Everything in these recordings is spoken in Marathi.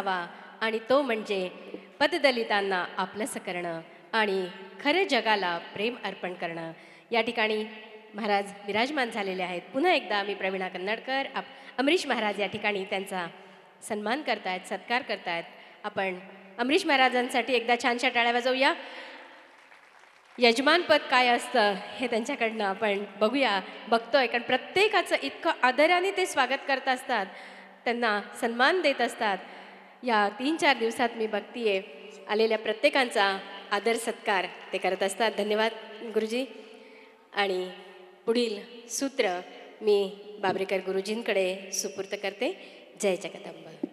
असावा आणि तो म्हणजे पददलितांना आपलंसं करणं आणि खरं जगाला प्रेम अर्पण करणं या ठिकाणी महाराज विराजमान झालेले आहेत पुन्हा एकदा मी प्रवीणा कन्नडकर आप अमरीश महाराज या ठिकाणी त्यांचा सन्मान करतायत सत्कार करतायत आपण अमरीश महाराजांसाठी एकदा छानशा टाळ्या वाजवूया यजमानपद काय असतं हे त्यांच्याकडनं आपण बघूया बघतोय कारण प्रत्येकाचं इतकं आदराने ते स्वागत करत असतात त्यांना सन्मान देत असतात या तीन चार दिवसात मी आहे आलेल्या प्रत्येकांचा आदर सत्कार ते करत असतात धन्यवाद गुरुजी आणि पुढील सूत्र मी बाबरेकर गुरुजींकडे सुपूर्त करते जय जगदंब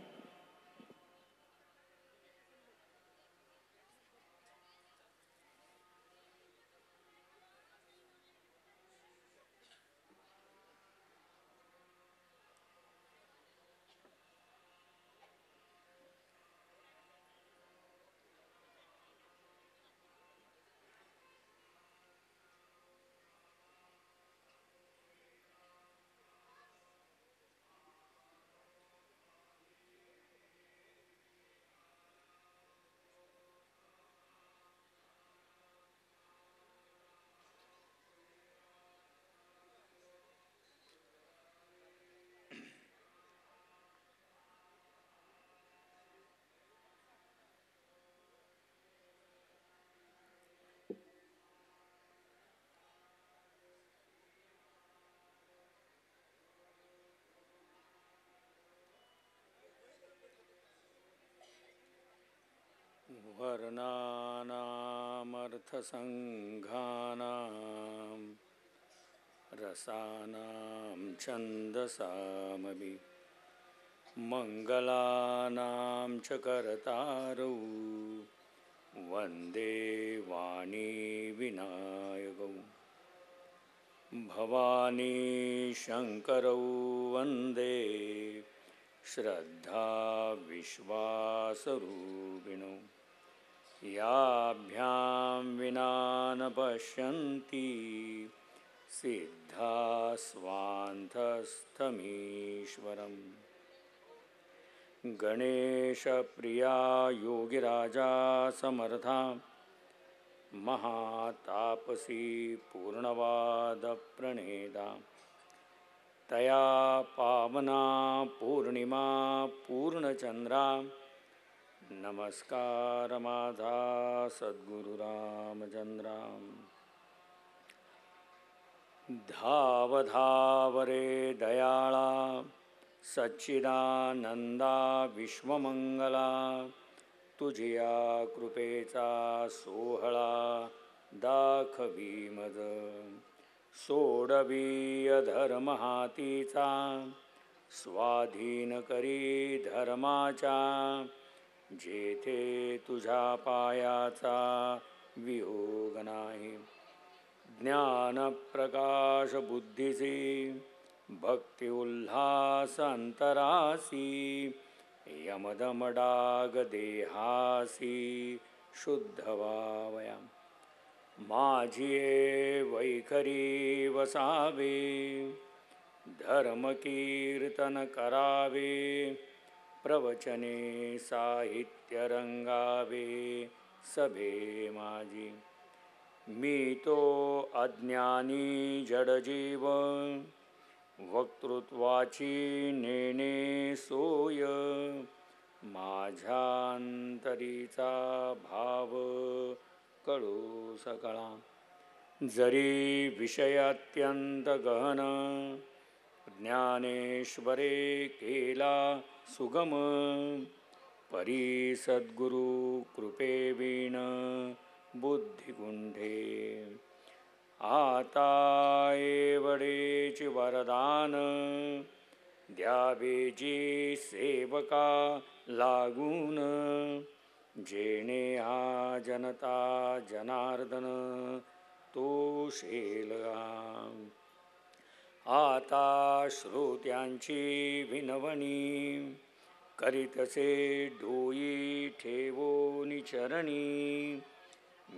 वर्णानामर्थसङ्घानां रसानां छन्दसामपि मङ्गलानां च करतारौ वन्दे वाणी विनायकौ भवानी शङ्करौ वन्दे श्रद्धा विश्वासरूपिणौ याभ्यां विना न पश्यन्ति सिद्धा स्वान्थस्थमीश्वरम् गणेशप्रिया योगिराजा समर्था महातापसी पूर्णवाद पूर्णवादप्रणेदा तया पावना पूर्णिमा पूर्णचन्द्रा नमस्कार माझा सद्गुरु रामचंद्राम धाव धाव दयाळा सच्चिदानंदा विश्वमंगला तुझिया कृपेचा सोहळा दाखवी मज सोडवीय धर्म हातीचा स्वाधीन करी धर्माचा जेथे तुझ्या पायाचा वियोग नाही अंतरासी देहासी शुद्ध वा शुद्धभावया माझी वैखरी वसावे धर्मकीर्तन करावे प्रवचने साहित्यरंगावे सभे माझी मी तो अज्ञानी जडजीव वक्तृत्वाची नेणे सोय माझ्यांतरीचा भाव कळू सकळा जरी विषयात्यंत गहन ज्ञानेश्वरे केला सुगम परी सद्गुरु कृपे वीण बुद्धिगुंढे आता एवढेची वरदान द्यावेजी सेवका लागून जेणे हा जनता जनार्दन तो शेलगा आता श्रोत्यांची विनवणी करीतसे ढोई ठेवोनी चरणी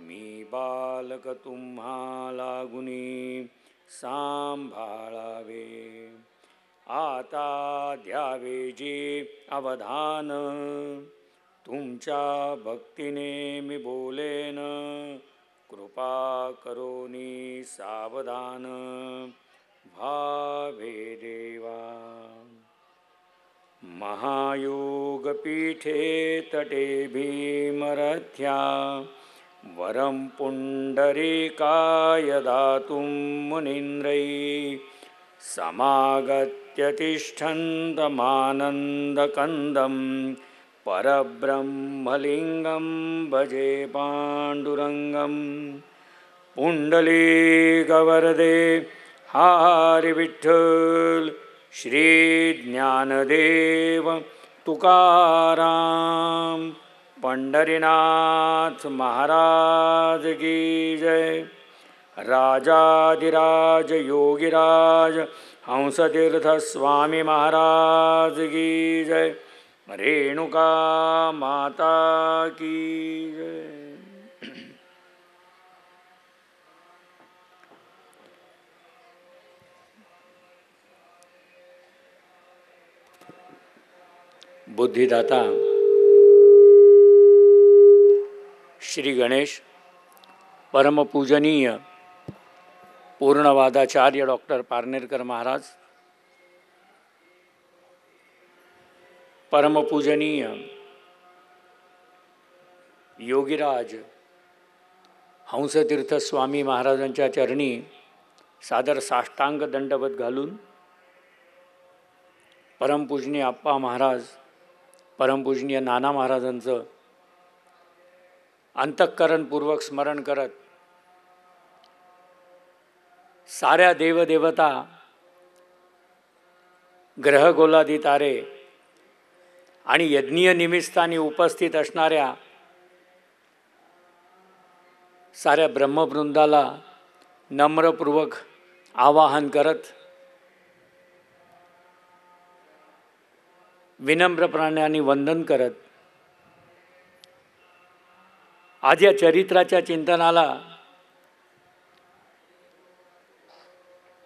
मी बालक तुम्हा लागुनी सांभाळावे आता द्यावे जे अवधान तुमच्या भक्तीने मी बोलेन कृपा करोनी सावधान ेदेवा महायोगपीठे तटे भीमरथ्या वरं पुण्डरीकाय दातुं मुनीन्द्रै समागत्य तिष्ठन्तमानन्दकन्दं परब्रह्मलिङ्गं भजे पाण्डुरङ्गं पुण्डलीगवरदे हारी विठ्ठल श्री ज्ञानदेव तुकाराम पंढरीनाथ महाराज की जय राजाधिराज योगिराज हंसतीर्थ स्वामी महाराज की जय रेणुका माता की जय बुद्धिदाता श्री गणेश परमपूजनीय पूर्णवादाचार्य डॉक्टर पारनेरकर महाराज परमपूजनीय योगीराज हंसतीर्थ स्वामी महाराजांच्या चरणी सादर साष्टांग दंडवत घालून परमपूजनी आप्पा महाराज परमपूजनीय नाना महाराजांचं अंतःकरणपूर्वक स्मरण करत साऱ्या देवदेवता ग्रहगोलादी तारे आणि यज्ञीय निमित्ताने उपस्थित असणाऱ्या साऱ्या ब्रह्मवृंदाला नम्रपूर्वक आवाहन करत विनम्र प्राण्यांनी वंदन करत आज या चरित्राच्या चिंतनाला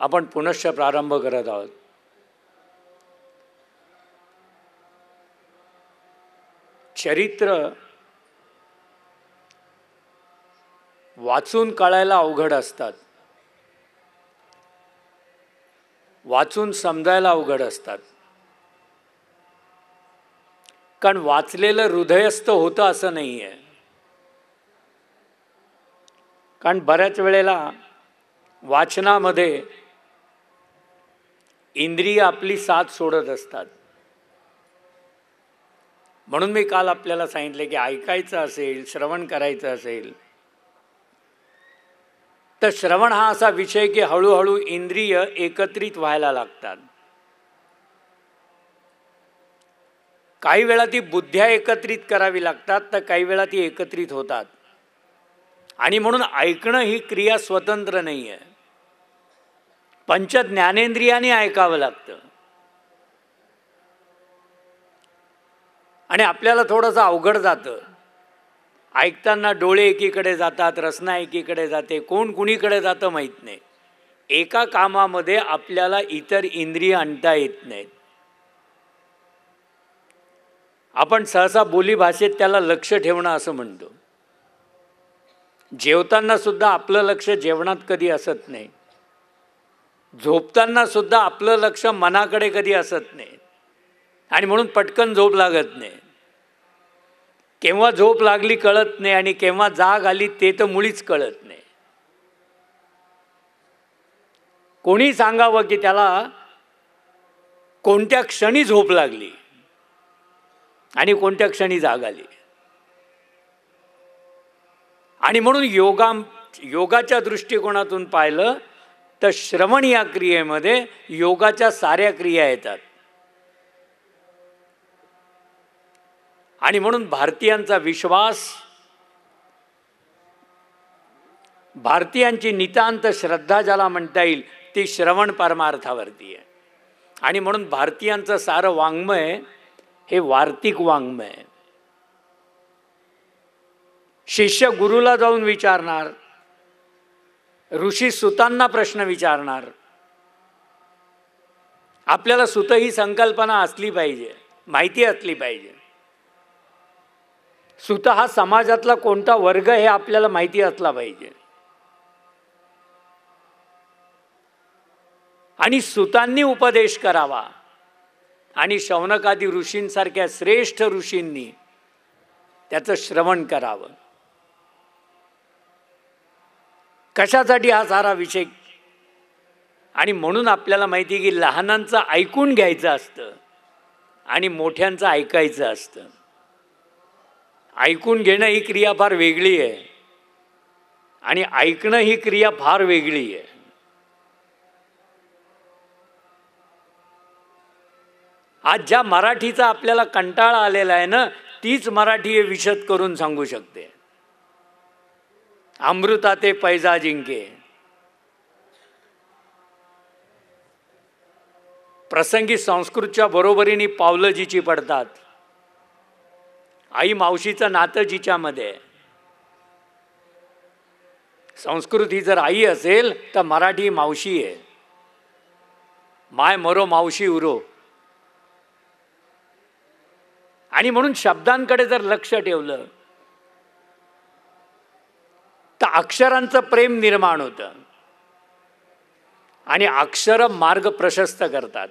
आपण पुनश्च प्रारंभ करत आहोत चरित्र वाचून कळायला अवघड असतात वाचून समजायला अवघड असतात कारण वाचलेलं हृदयस्थ होतं असं नाही आहे कारण बऱ्याच वेळेला वाचनामध्ये इंद्रिय आपली साथ सोडत असतात म्हणून मी काल आपल्याला सांगितले की ऐकायचं असेल श्रवण करायचं असेल तर श्रवण हा असा विषय की हळूहळू इंद्रिय एकत्रित व्हायला लागतात काही वेळा ती बुद्ध्या एकत्रित करावी लागतात तर काही वेळा ती एकत्रित होतात आणि म्हणून ऐकणं ही क्रिया स्वतंत्र नाही आहे पंच ज्ञानेंद्रियाने ऐकावं लागतं आणि आपल्याला थोडंसं अवघड जातं ऐकताना डोळे एकीकडे जातात रसना एकीकडे जाते कोण कुणीकडे जातं माहीत नाही एका कामामध्ये आपल्याला इतर इंद्रिय आणता येत नाहीत आपण सहसा बोलीभाषेत त्याला लक्ष ठेवणं असं म्हणतो जेवताना सुद्धा आपलं लक्ष जेवणात कधी असत नाही झोपताना सुद्धा आपलं लक्ष मनाकडे कधी असत नाही आणि म्हणून पटकन झोप लागत नाही केव्हा झोप लागली कळत नाही आणि केव्हा जाग आली ते तर मुळीच कळत नाही कोणी सांगावं की त्याला कोणत्या क्षणी झोप लागली आणि कोणत्या क्षणी जाग आली आणि म्हणून योगा योगाच्या दृष्टिकोनातून पाहिलं तर श्रवण या क्रियेमध्ये योगाच्या साऱ्या क्रिया येतात आणि म्हणून भारतीयांचा विश्वास भारतीयांची नितांत श्रद्धा ज्याला म्हणता येईल ती श्रवण परमार्थावरती आहे आणि म्हणून भारतीयांचं सारं वाङ्मय हे वार्तिक वाङ्मय शिष्य गुरुला जाऊन विचारणार ऋषी सुतांना प्रश्न विचारणार आपल्याला सुत ही संकल्पना असली पाहिजे माहिती असली पाहिजे सुत हा समाजातला कोणता वर्ग हे आपल्याला माहिती असला पाहिजे आणि सुतांनी उपदेश करावा आणि शौनकादी ऋषींसारख्या श्रेष्ठ ऋषींनी त्याचं श्रवण करावं कशासाठी हा सारा विषय आणि म्हणून आपल्याला माहिती आहे की लहानांचं ऐकून घ्यायचं असतं आणि मोठ्यांचं ऐकायचं असतं ऐकून घेणं ही क्रिया फार वेगळी आहे आणि ऐकणं ही क्रिया फार वेगळी आहे आज ज्या मराठीचा आपल्याला कंटाळा आलेला आहे ना तीच मराठी हे विशद करून सांगू शकते अमृता ते पैजा जिंके प्रसंगी संस्कृतच्या बरोबरीने पावलं जिची पडतात आई मावशीचं नातं जिच्यामध्ये संस्कृत ही जर आई असेल तर मराठी मावशी आहे माय मरो मावशी उरो आणि म्हणून शब्दांकडे जर लक्ष ठेवलं तर अक्षरांचं प्रेम निर्माण होतं आणि अक्षर मार्ग प्रशस्त करतात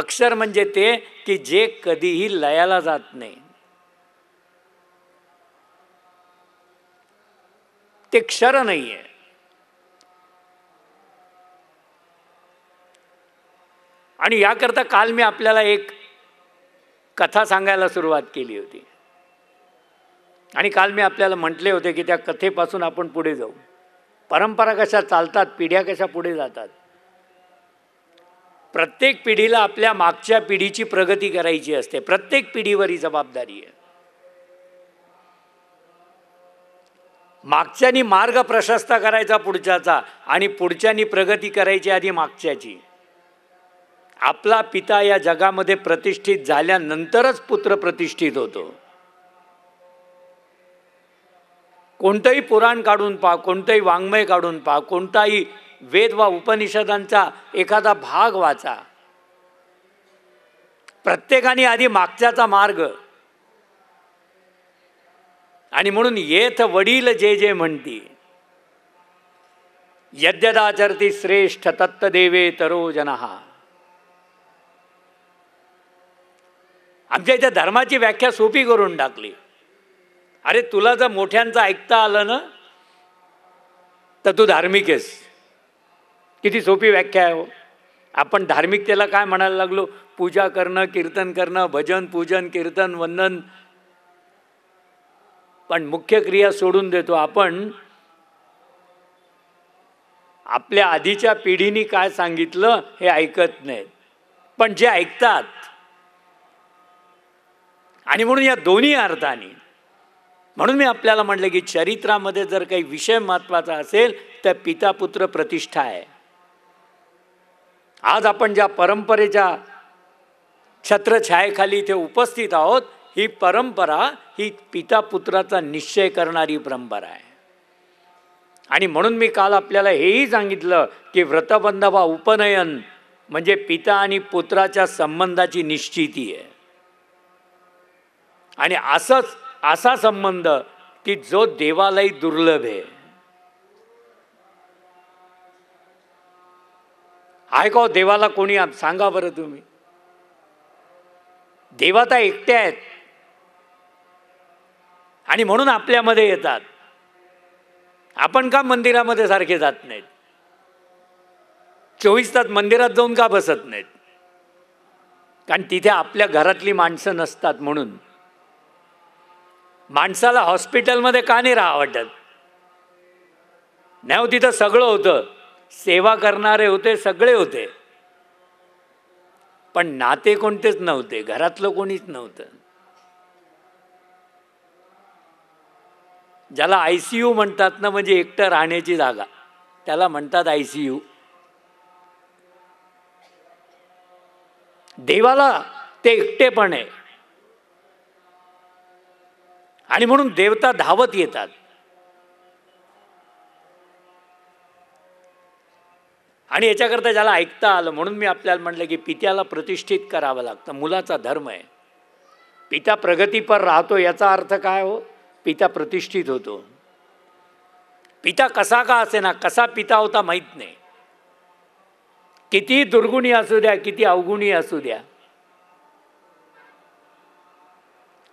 अक्षर म्हणजे ते की जे कधीही लयाला जात नाही ते क्षर नाही आहे आणि याकरता काल मी आपल्याला एक कथा सांगायला सुरुवात केली होती आणि काल मी आपल्याला म्हटले होते की त्या कथेपासून आपण पुढे जाऊ परंपरा कशा चालतात पिढ्या कशा पुढे जातात प्रत्येक पिढीला आपल्या मागच्या पिढीची प्रगती करायची असते प्रत्येक पिढीवर ही जबाबदारी आहे मागच्यानी मार्ग प्रशस्त करायचा पुढच्याचा आणि पुढच्यानी प्रगती करायची आधी मागच्याची आपला पिता या जगामध्ये प्रतिष्ठित झाल्यानंतरच पुत्र प्रतिष्ठित होतो कोणतंही पुराण काढून पा कोणतंही वाङ्मय काढून पा कोणताही वेद वा उपनिषदांचा एखादा भाग वाचा प्रत्येकाने आधी मागच्याचा मार्ग आणि म्हणून येथ वडील जे जे म्हणती यद्यदाचरती श्रेष्ठ तत्त देवे तरो जनहा आमच्या इथे धर्माची व्याख्या सोपी करून टाकली अरे तुला जर मोठ्यांचं ऐकता आलं ना तर तू धार्मिक आहेस किती सोपी व्याख्या आहे हो आपण धार्मिकतेला काय म्हणायला लागलो पूजा करणं कीर्तन करणं भजन पूजन कीर्तन वंदन पण मुख्य क्रिया सोडून देतो आपण आपल्या आधीच्या पिढीने काय सांगितलं हे ऐकत नाही पण जे ऐकतात आणि म्हणून या दोन्ही अर्थाने म्हणून मी आपल्याला म्हटलं की चरित्रामध्ये जर काही विषय महत्त्वाचा असेल तर पिता पुत्र प्रतिष्ठा आहे आज आपण ज्या परंपरेच्या छत्रछायेखाली इथे उपस्थित आहोत ही परंपरा ही पिता पुत्राचा निश्चय करणारी परंपरा आहे आणि म्हणून मी काल आपल्याला हेही सांगितलं की व्रतबंधवा उपनयन म्हणजे पिता आणि पुत्राच्या संबंधाची निश्चिती आहे आणि असंच असा संबंध की जो देवालाही दुर्लभ आहे आहे हो, देवाला कोणी सांगा बरं तुम्ही देवा तर आहेत आणि म्हणून आपल्यामध्ये येतात आपण का मंदिरामध्ये सारखे जात नाहीत चोवीस तास मंदिरात जाऊन का बसत नाहीत कारण तिथे आपल्या घरातली माणसं नसतात म्हणून माणसाला हॉस्पिटलमध्ये का नाही राहा वाटत नाही हो, तिथं सगळं होतं सेवा करणारे होते सगळे होते पण नाते कोणतेच नव्हते घरातलं कोणीच नव्हतं ज्याला आय सी यू म्हणतात ना म्हणजे एकटं राहण्याची जागा त्याला म्हणतात आय सी यू देवाला ते एकटेपण आहे आणि म्हणून देवता धावत येतात आणि याच्याकरता ज्याला ऐकता आलं म्हणून मी आपल्याला म्हटलं की पित्याला प्रतिष्ठित करावं लागतं मुलाचा धर्म आहे पिता प्रगतीपर राहतो याचा अर्थ काय हो पिता प्रतिष्ठित होतो पिता कसा का असे ना कसा पिता होता माहीत नाही किती दुर्गुणी असू द्या किती अवगुणी असू द्या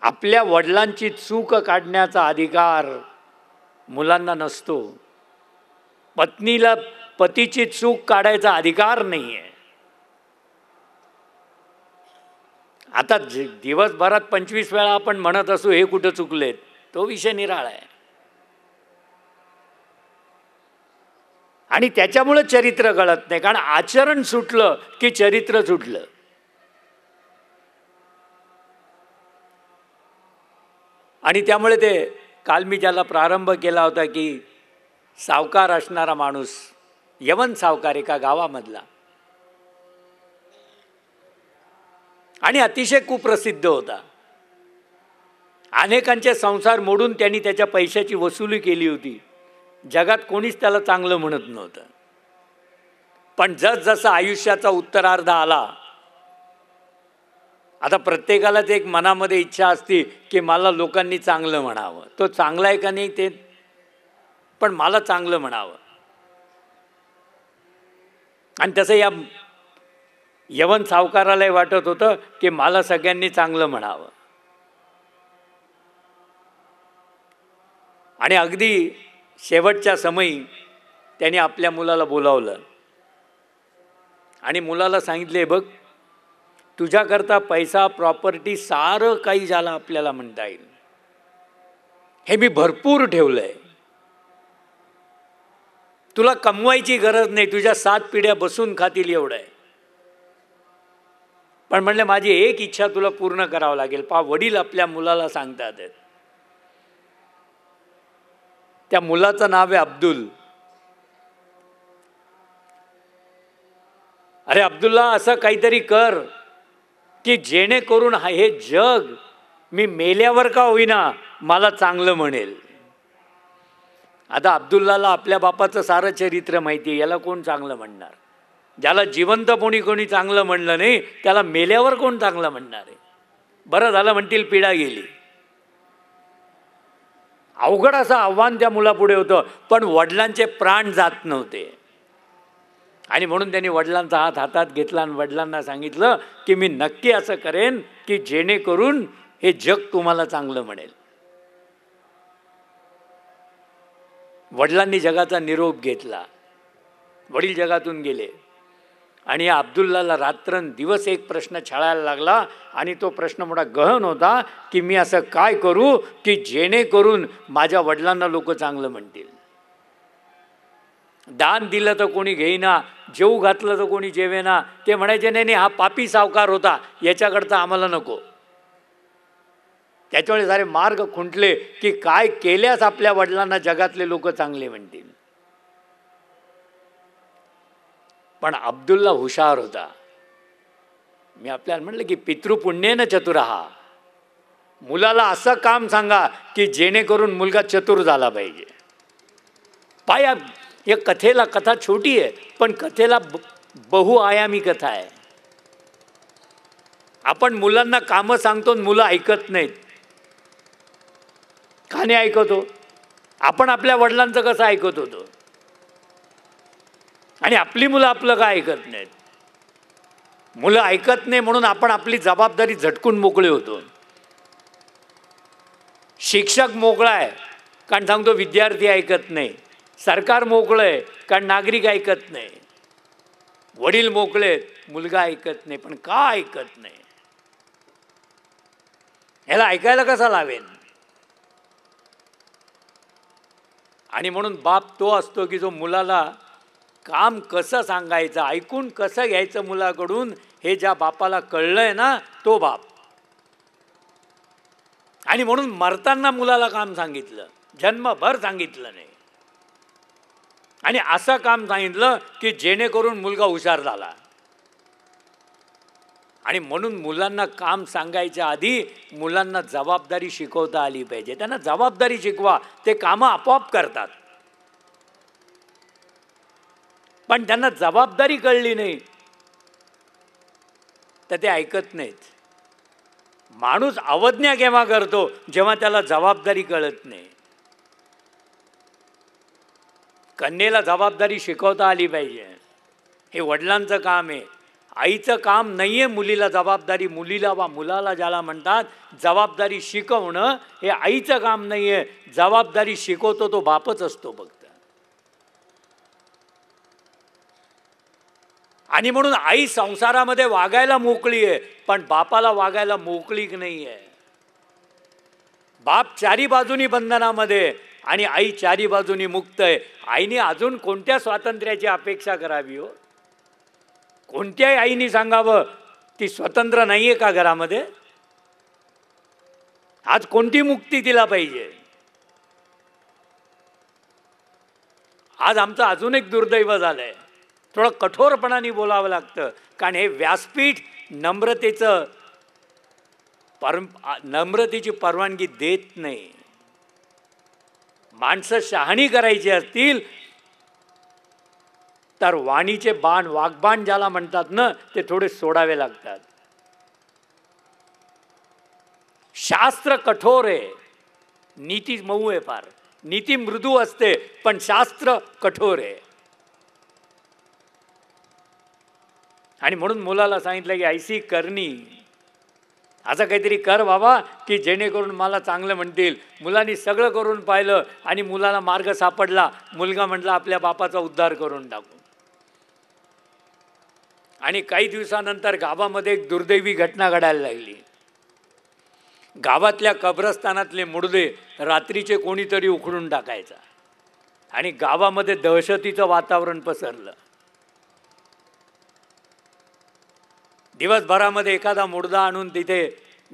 आपल्या वडिलांची चूक काढण्याचा अधिकार मुलांना नसतो पत्नीला पतीची चूक काढायचा अधिकार नाही आहे आता दिवसभरात पंचवीस वेळा आपण म्हणत असू हे कुठं चुकलेत तो विषय निराळा आहे आणि त्याच्यामुळं चरित्र कळत नाही कारण आचरण सुटलं की चरित्र सुटलं आणि त्यामुळे ते काल मी ज्याला प्रारंभ केला होता की सावकार असणारा माणूस यवन सावकार एका गावामधला आणि अतिशय कुप्रसिद्ध होता अनेकांचे संसार मोडून त्यांनी त्याच्या पैशाची वसुली केली होती जगात कोणीच त्याला चांगलं म्हणत नव्हतं पण जसजसं आयुष्याचा उत्तरार्ध आला आता प्रत्येकालाच एक मनामध्ये इच्छा असते की मला लोकांनी चांगलं म्हणावं तो चांगला आहे का नाही ते पण मला चांगलं म्हणावं आणि तसं या यवन सावकारालाही वाटत होतं की मला सगळ्यांनी चांगलं म्हणावं आणि अगदी शेवटच्या समयी त्याने आपल्या मुलाला बोलावलं आणि मुलाला सांगितले बघ तुझ्याकरता पैसा प्रॉपर्टी सारं काही झालं आपल्याला म्हणता येईल हे मी भरपूर ठेवलंय तुला कमवायची गरज नाही तुझ्या सात पिढ्या बसून खातील एवढं आहे पण म्हणलं माझी एक इच्छा तुला पूर्ण करावं लागेल पा वडील आपल्या मुलाला सांगतात त्या मुलाचं नाव आहे अब्दुल अरे अब्दुल्ला असं काहीतरी कर की जेणेकरून हा हे जग मी मेल्यावर का होईना मला चांगलं म्हणेल आता अब्दुल्लाला आपल्या बापाचं सारं चरित्र माहिती आहे याला कोण चांगलं म्हणणार ज्याला जिवंत कोणी चांगलं म्हणलं नाही त्याला मेल्यावर कोण चांगलं म्हणणार आहे बरं झालं म्हणतील पिढा गेली अवघड असं आव्हान त्या मुलापुढे होतं पण वडिलांचे प्राण जात नव्हते आणि म्हणून त्यांनी वडिलांचा हात हातात घेतला आणि वडिलांना सांगितलं की मी नक्की असं करेन की जेणेकरून हे जग तुम्हाला चांगलं म्हणेल वडिलांनी जगाचा निरोप घेतला वडील जगातून गेले आणि अब्दुल्लाला दिवस एक प्रश्न छळायला लागला आणि तो प्रश्न मोठा गहन होता की मी असं काय करू की जेणेकरून माझ्या वडिलांना लोक चांगलं म्हणतील दान दिलं तर कोणी घेईना जेऊ घातलं तर कोणी जेवेना ते म्हणायचे नाही नाही हा पापी सावकार होता याच्याकडचा आम्हाला नको त्याच्यामुळे सारे मार्ग खुंटले की काय केल्यास आपल्या वडिलांना जगातले लोक चांगले म्हणतील पण अब्दुल्ला हुशार होता मी आपल्याला म्हटलं की पितृपुण्येनं चतुर हा मुलाला असं काम सांगा की जेणेकरून मुलगा चतुर झाला पाहिजे पाया या कथेला कथा छोटी आहे पण कथेला ब बहुआयामी कथा आहे आपण मुलांना कामं सांगतो मुलं ऐकत नाहीत का नाही ऐकतो आपण आपल्या वडिलांचं कसं ऐकत होतो आणि आपली मुलं आपलं का ऐकत नाहीत मुलं ऐकत नाही म्हणून आपण आपली जबाबदारी झटकून मोकळे होतो शिक्षक मोकळा आहे कारण सांगतो विद्यार्थी ऐकत नाही सरकार मोकळं आहे कारण नागरिक ऐकत नाही वडील मोकळे मुलगा ऐकत नाही पण का ऐकत नाही ह्याला ऐकायला कसा लावेन आणि म्हणून बाप तो असतो की जो मुलाला काम कसं सांगायचं ऐकून कसं घ्यायचं मुलाकडून हे ज्या बापाला कळलंय ना तो बाप आणि म्हणून मरताना मुलाला काम सांगितलं जन्मभर सांगितलं नाही आणि असं काम सांगितलं की जेणेकरून मुलगा हुशार झाला आणि म्हणून मुलांना काम सांगायच्या आधी मुलांना जबाबदारी शिकवता आली पाहिजे त्यांना जबाबदारी शिकवा ते कामं आपोआप करतात पण त्यांना जबाबदारी कळली नाही तर ते ऐकत नाहीत माणूस अवज्ञा केव्हा करतो जेव्हा त्याला जबाबदारी कळत नाही कन्येला जबाबदारी शिकवता आली पाहिजे हे वडिलांचं काम आहे आईचं काम नाही आहे मुलीला जबाबदारी मुलीला वा मुलाला ज्याला म्हणतात जबाबदारी शिकवणं हे आईचं काम नाही आहे जबाबदारी शिकवतो तो बापच असतो फक्त आणि म्हणून आई संसारामध्ये वागायला मोकळी आहे पण बापाला वागायला मोकळी नाही आहे बाप चारी बाजूनी बंधनामध्ये आणि आई चारी बाजूनी मुक्त आहे आईने अजून कोणत्या स्वातंत्र्याची अपेक्षा करावी हो कोणत्याही आईने सांगावं ती स्वतंत्र नाही आहे का घरामध्ये आज कोणती मुक्ती तिला पाहिजे आज आमचं अजून एक दुर्दैव झालंय थोडं कठोरपणाने बोलावं लागतं कारण हे व्यासपीठ नम्रतेचं पर नम्रतेची परवानगी देत नाही माणसं शहाणी करायची असतील तर वाणीचे बाण वाघबाण ज्याला म्हणतात ना ते थोडे सोडावे लागतात शास्त्र कठोर आहे नीती मऊ आहे फार नीती मृदू असते पण शास्त्र कठोर आहे आणि म्हणून मुलाला सांगितलं की ऐसी करणी असं काहीतरी कर बाबा की जेणेकरून मला चांगलं म्हणतील मुलांनी सगळं करून पाहिलं आणि मुलाला मार्ग सापडला मुलगा म्हटला आपल्या बापाचा उद्धार करून टाकू आणि काही दिवसानंतर गावामध्ये एक दुर्दैवी घटना घडायला लागली गावातल्या कब्रस्तानातले मुडदे रात्रीचे कोणीतरी उखडून टाकायचा आणि गावामध्ये दहशतीचं वातावरण पसरलं दिवसभरामध्ये एखादा मुडदा आणून तिथे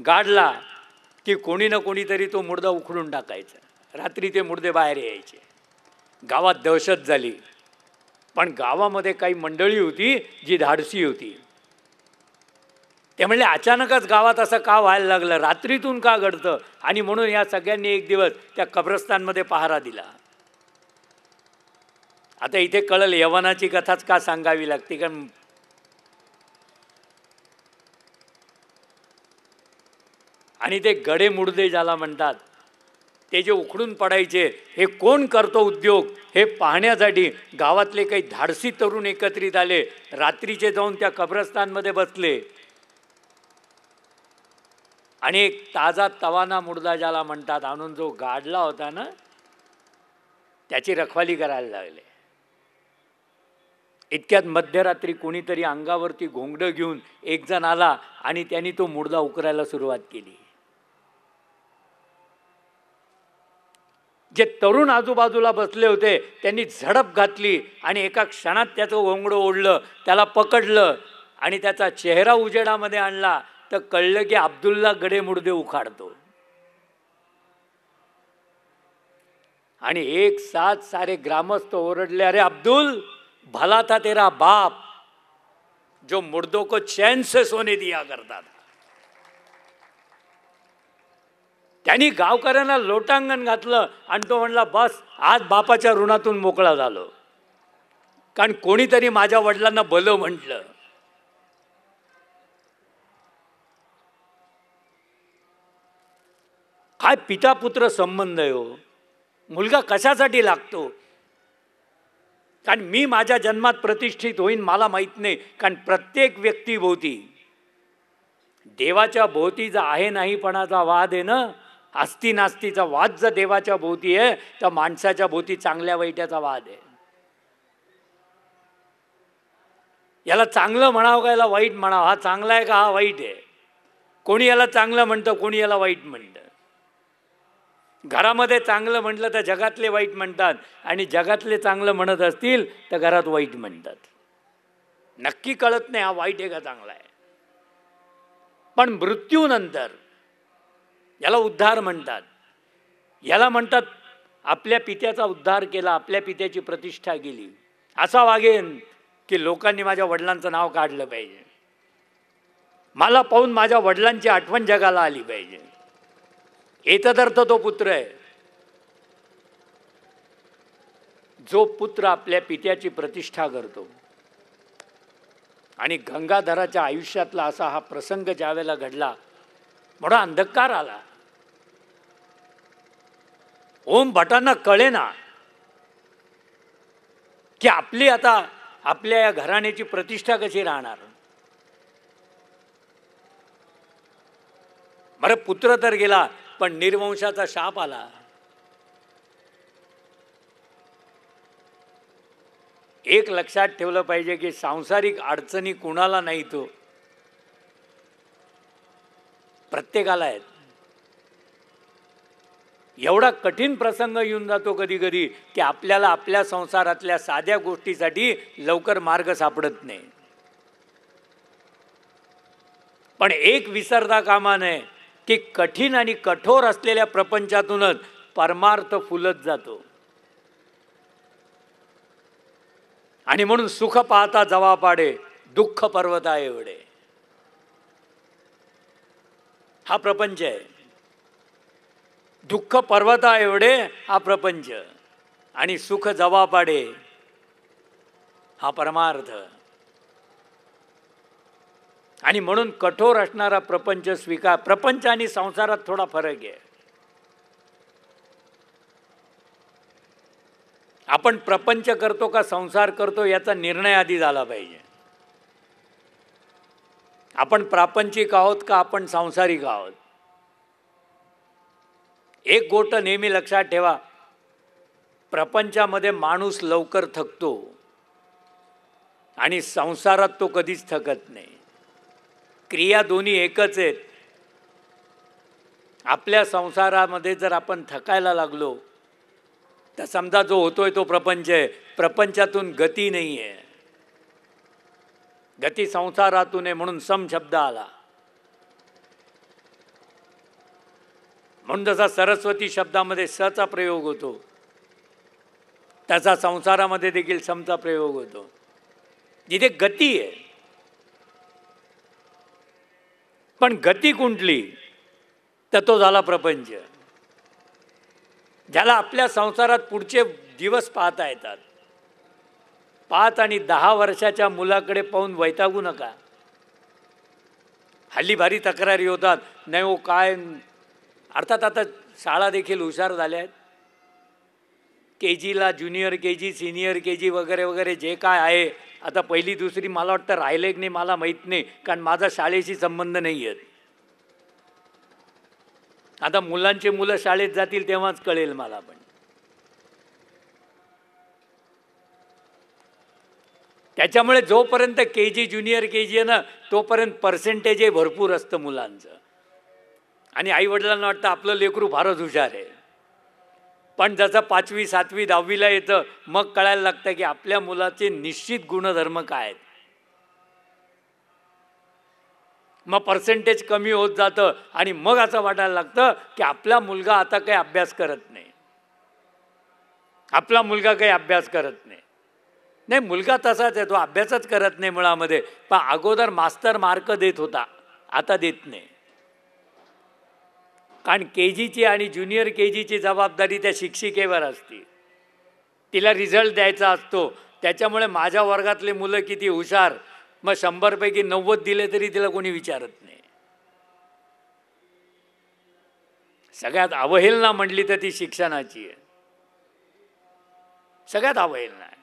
गाडला की कोणी ना कोणीतरी तो मुडदा उखडून टाकायचा रात्री ते मुडदे बाहेर यायचे गावात दहशत झाली पण गावामध्ये काही मंडळी होती जी धाडसी होती ते म्हणले अचानकच गावात असं का व्हायला लागलं रात्रीतून का घडतं आणि म्हणून या सगळ्यांनी एक दिवस त्या कब्रस्तानमध्ये पहारा दिला आता इथे कळल यवनाची कथाच का सांगावी लागते कारण आणि ते गडे मुडदे ज्याला म्हणतात ते जे उखडून पडायचे हे कोण करतो उद्योग हे पाहण्यासाठी गावातले काही धाडसी तरुण एकत्रित आले रात्रीचे जाऊन त्या कब्रस्तानमध्ये बसले आणि एक ताजा तवाना मुडदा ज्याला म्हणतात आणून जो गाडला होता ना त्याची रखवाली करायला लागले इतक्यात मध्यरात्री कोणीतरी अंगावरती घोंगडं घेऊन एकजण आला आणि त्यांनी तो मुडदा उकरायला सुरुवात केली जे तरुण आजूबाजूला बसले होते त्यांनी झडप घातली आणि एका क्षणात त्याचं घोंगडं ओढलं त्याला पकडलं आणि त्याचा चेहरा उजेडामध्ये आणला तर कळलं की अब्दुल्ला मुडदे उखाडतो आणि एक साथ सारे ग्रामस्थ ओरडले अरे अब्दुल भला था तेरा बाप जो मुर्दों को चैन से सोने दिया करता था त्यांनी गावकऱ्यांना लोटांगण घातलं आणि तो म्हणला बस आज बापाच्या ऋणातून मोकळा झालो कारण कोणीतरी माझ्या वडिलांना बल म्हटलं काय पिता पुत्र संबंध आहे हो मुलगा कशासाठी लागतो कारण मी माझ्या जन्मात प्रतिष्ठित होईन मला माहीत नाही कारण प्रत्येक व्यक्तीभोवती देवाच्या भोवतीचा जर आहे नाहीपणाचा वाद आहे ना आस्ती नास्तीचा वाद जर देवाच्या भोवती आहे तर माणसाच्या भोवती चांगल्या वाईट्याचा वाद आहे याला चांगलं म्हणावं का याला वाईट म्हणावं हा चांगला आहे का हा वाईट आहे कोणी याला चांगलं म्हणतं कोणी याला वाईट म्हणतं घरामध्ये चांगलं म्हटलं तर जगातले वाईट म्हणतात आणि जगातले चांगलं म्हणत असतील तर घरात वाईट म्हणतात नक्की कळत नाही हा वाईट आहे का चांगला आहे पण मृत्यूनंतर याला उद्धार म्हणतात याला म्हणतात आपल्या पित्याचा उद्धार केला आपल्या पित्याची प्रतिष्ठा केली असा वागेन की लोकांनी माझ्या वडिलांचं नाव काढलं पाहिजे मला पाहून माझ्या वडिलांची आठवण जगाला आली पाहिजे एतदर्थ तो पुत्र आहे जो पुत्र आपल्या पित्याची प्रतिष्ठा करतो आणि गंगाधराच्या आयुष्यातला असा हा प्रसंग ज्यावेळेला घडला म्हणून अंधकार आला ओम भटांना कळे ना की आपली आता आपल्या या घराण्याची प्रतिष्ठा कशी राहणार बरं पुत्र तर गेला पण निर्वंशाचा शाप आला एक लक्षात ठेवलं पाहिजे की सांसारिक अडचणी कोणाला नाही तो हो. प्रत्येकाला आहेत एवढा कठीण प्रसंग येऊन जातो कधी कधी की आपल्याला आपल्या संसारातल्या साध्या गोष्टीसाठी लवकर मार्ग सापडत नाही पण एक विसरता कामा नये की कठीण आणि कठोर असलेल्या प्रपंचातूनच परमार्थ फुलत जातो आणि म्हणून सुख पाहता जवा पाडे दुःख पर्वता एवढे हा प्रपंच आहे दुःख पर्वता एवढे हा प्रपंच आणि सुख जवा पाड़े, हा परमार्थ आणि म्हणून कठोर असणारा प्रपंच स्वीकार प्रपंच आणि संसारात थोडा फरक आहे आपण प्रपंच करतो का संसार करतो याचा निर्णय आधी झाला पाहिजे आपण प्रापंचिक आहोत का आपण सांसारिक आहोत एक गोष्ट नेहमी लक्षात ठेवा प्रपंचामध्ये माणूस लवकर थकतो आणि संसारात तो कधीच थकत नाही क्रिया दोन्ही एकच आहेत आपल्या संसारामध्ये जर आपण थकायला लागलो तर समजा जो होतोय तो प्रपंच आहे प्रपंचातून गती नाही आहे गती संसारातून आहे म्हणून सम शब्द आला म्हणून जसा सरस्वती शब्दामध्ये सचा प्रयोग होतो त्याचा संसारामध्ये देखील समचा प्रयोग होतो जिथे गती आहे पण गती कुंटली तर तो झाला प्रपंच ज्याला आपल्या संसारात पुढचे दिवस पाहता येतात पाच आणि दहा वर्षाच्या मुलाकडे पाहून वैतागू नका हल्ली भारी तक्रारी होतात नाही ओ हो, काय अर्थात आता शाळा देखील हुशार झाल्या आहेत के जीला junior K G senior K जी वगैरे वगैरे जे काय आहे आता पहिली दुसरी मला वाटतं राहिले की नाही मला माहीत नाही कारण माझा शाळेशी संबंध नाही आहेत आता मुलांचे मुलं शाळेत जातील तेव्हाच कळेल मला पण त्याच्यामुळे जोपर्यंत के जी ज्युनियर के जी आहे ना तोपर्यंत पर्सेंटेजही भरपूर असतं मुलांचं आणि आई वडिलांना वाटतं आपलं लेकरू फारच हुशार आहे पण जसं पाचवी सातवी दहावीला येतं मग कळायला लागतं की आपल्या मुलाचे निश्चित गुणधर्म काय आहेत मग पर्सेंटेज कमी होत जातं आणि मग असं वाटायला लागतं की आपला मुलगा आता काही अभ्यास करत नाही आपला मुलगा काही अभ्यास करत नाही नाही मुलगा तसाच आहे तो अभ्यासच करत नाही मुळामध्ये पण अगोदर मास्तर मार्क देत होता आता देत नाही कारण के जीची आणि ज्युनियर के जीची जबाबदारी त्या शिक्षिकेवर असते तिला रिझल्ट द्यायचा असतो त्याच्यामुळे माझ्या वर्गातले मुलं किती हुशार मग शंभरपैकी नव्वद दिले तरी तिला कोणी विचारत नाही सगळ्यात अवहेलना म्हणली तर ती शिक्षणाची आहे सगळ्यात अवहेलना आहे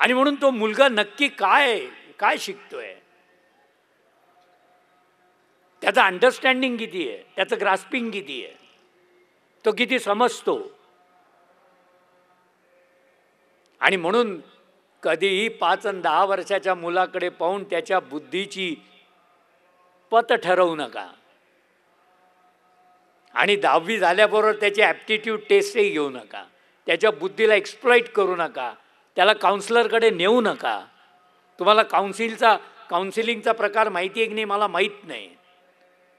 आणि म्हणून तो मुलगा नक्की काय काय शिकतोय त्याचं अंडरस्टँडिंग किती आहे त्याचं ग्रास्पिंग किती आहे तो किती समजतो आणि म्हणून कधीही पाच आणि दहा वर्षाच्या मुलाकडे पाहून त्याच्या बुद्धीची पत ठरवू नका आणि दहावी झाल्याबरोबर त्याची ॲप्टिट्यूड टेस्टही घेऊ नका त्याच्या बुद्धीला एक्सप्लॉइट करू नका त्याला काउन्सिलरकडे नेऊ नका तुम्हाला काउन्सिलचा काउन्सिलिंगचा प्रकार माहिती आहे की नाही मला माहीत नाही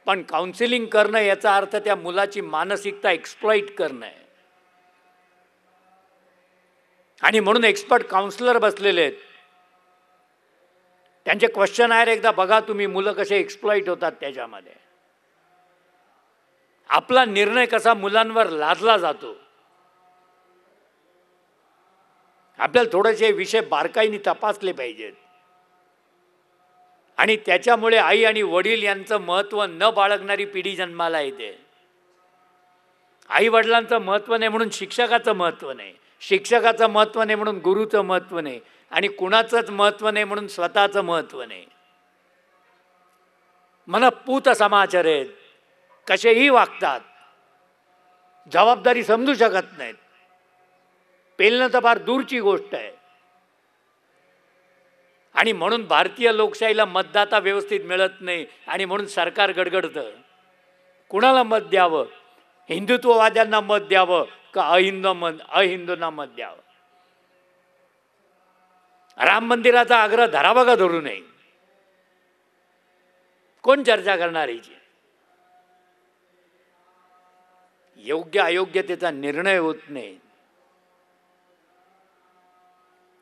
पण काउन्सिलिंग करणं याचा अर्थ त्या मुलाची मानसिकता एक्सप्लॉइट करणं आहे आणि म्हणून एक्सपर्ट काउन्सिलर बसलेले आहेत त्यांचे क्वेश्चन आहे एकदा बघा तुम्ही मुलं कसे एक्सप्लॉइट होतात त्याच्यामध्ये आपला निर्णय कसा मुलांवर लादला जातो आपल्याला थोडेसे विषय बारकाईने तपासले पाहिजेत आणि त्याच्यामुळे आई आणि वडील यांचं महत्व न बाळगणारी पिढी जन्माला येते आई वडिलांचं महत्व नाही म्हणून शिक्षकाचं महत्व नाही शिक्षकाचं महत्व नाही म्हणून गुरुचं महत्व नाही आणि कुणाचंच महत्व नाही म्हणून स्वतःचं महत्व नाही मला पूत समाचार आहेत कसेही वागतात जबाबदारी समजू शकत नाहीत पेलणं तर फार दूरची गोष्ट आहे आणि म्हणून भारतीय लोकशाहीला मतदाता व्यवस्थित मिळत नाही आणि म्हणून सरकार गडगडतं कुणाला मत द्यावं हिंदुत्ववाद्यांना मत द्यावं का अहिंद मत अहिंदूंना मत द्यावं राम मंदिराचा आग्रह धरावा का धरू नये कोण चर्चा करणार याची योग्य अयोग्यतेचा निर्णय होत नाही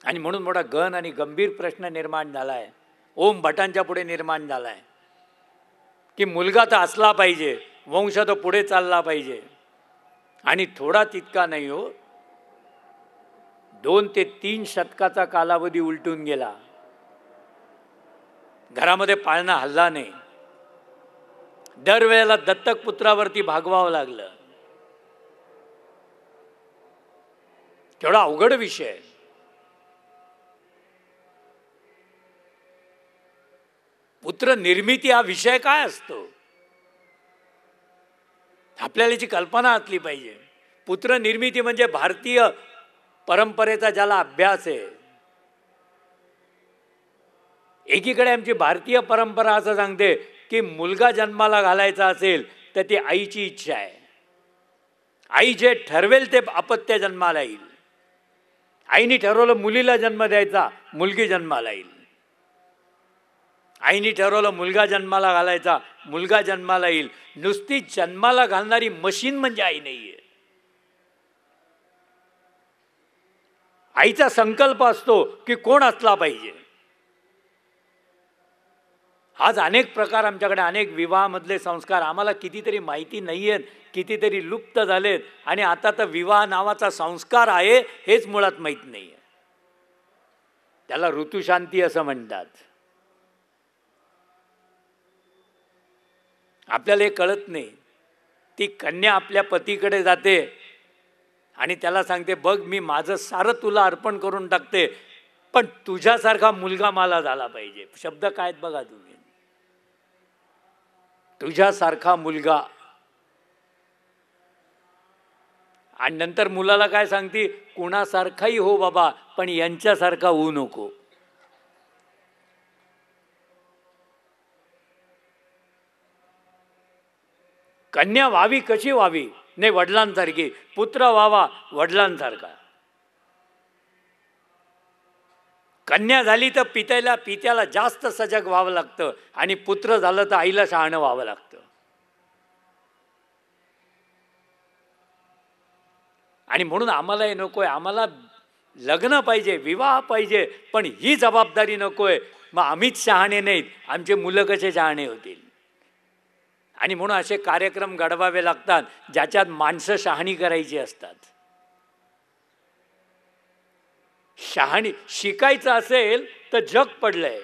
आणि म्हणून मोठा गण आणि गंभीर प्रश्न निर्माण झाला आहे ओम भटांच्या पुढे निर्माण झाला आहे की मुलगा तर असला पाहिजे वंश तो पुढे चालला पाहिजे आणि थोडा तितका नाही हो दोन ते तीन शतकाचा कालावधी उलटून गेला घरामध्ये पाळणा हल्ला नाही दरवेळेला दत्तक पुत्रावरती भागवावं लागलं तेवढा अवघड विषय पुत्र निर्मिती हा विषय काय असतो आपल्याला जी कल्पना असली पाहिजे पुत्र निर्मिती म्हणजे भारतीय परंपरेचा ज्याला अभ्यास आहे एकीकडे आमची भारतीय परंपरा असं सांगते की मुलगा जन्माला घालायचा असेल तर ती आईची इच्छा आहे आई जे ठरवेल ते अपत्य जन्माला येईल आईने ठरवलं मुलीला जन्म द्यायचा मुलगी जन्माला येईल आईने ठरवलं मुलगा जन्माला घालायचा मुलगा जन्माला येईल नुसती जन्माला घालणारी मशीन म्हणजे आई नाहीये आईचा संकल्प असतो की कोण असला पाहिजे आज अनेक प्रकार आमच्याकडे अनेक विवाहामधले संस्कार आम्हाला कितीतरी माहिती नाही आहेत कितीतरी लुप्त झालेत आणि आता तर विवाह नावाचा संस्कार आहे हेच मुळात माहीत नाही आहे त्याला ऋतुशांती असं म्हणतात आपल्याला हे कळत नाही ती कन्या आपल्या पतीकडे जाते आणि त्याला सांगते बघ मी माझं सारं तुला अर्पण करून टाकते पण तुझ्यासारखा मुलगा मला झाला पाहिजे शब्द काय बघा तुम्ही तुझ्यासारखा मुलगा आणि नंतर मुलाला काय सांगते कुणासारखाही हो बाबा पण यांच्यासारखा होऊ नको कन्या व्हावी कशी व्हावी नाही वडिलांसारखी पुत्र व्हावा वडिलांसारखा कन्या झाली तर पित्याला पित्याला जास्त सजग व्हावं लागतं आणि पुत्र झालं तर आईला शहाणं व्हावं लागतं आणि म्हणून आम्हाला हे आम्हाला लग्न पाहिजे विवाह पाहिजे पण ही जबाबदारी नको आहे मग आम्हीच शहाणे नाहीत आमचे मुलं कसे शहाणे होतील आणि म्हणून असे कार्यक्रम घडवावे लागतात ज्याच्यात माणसं शहाणी करायची असतात शहाणी शिकायचं असेल तर जग पडलंय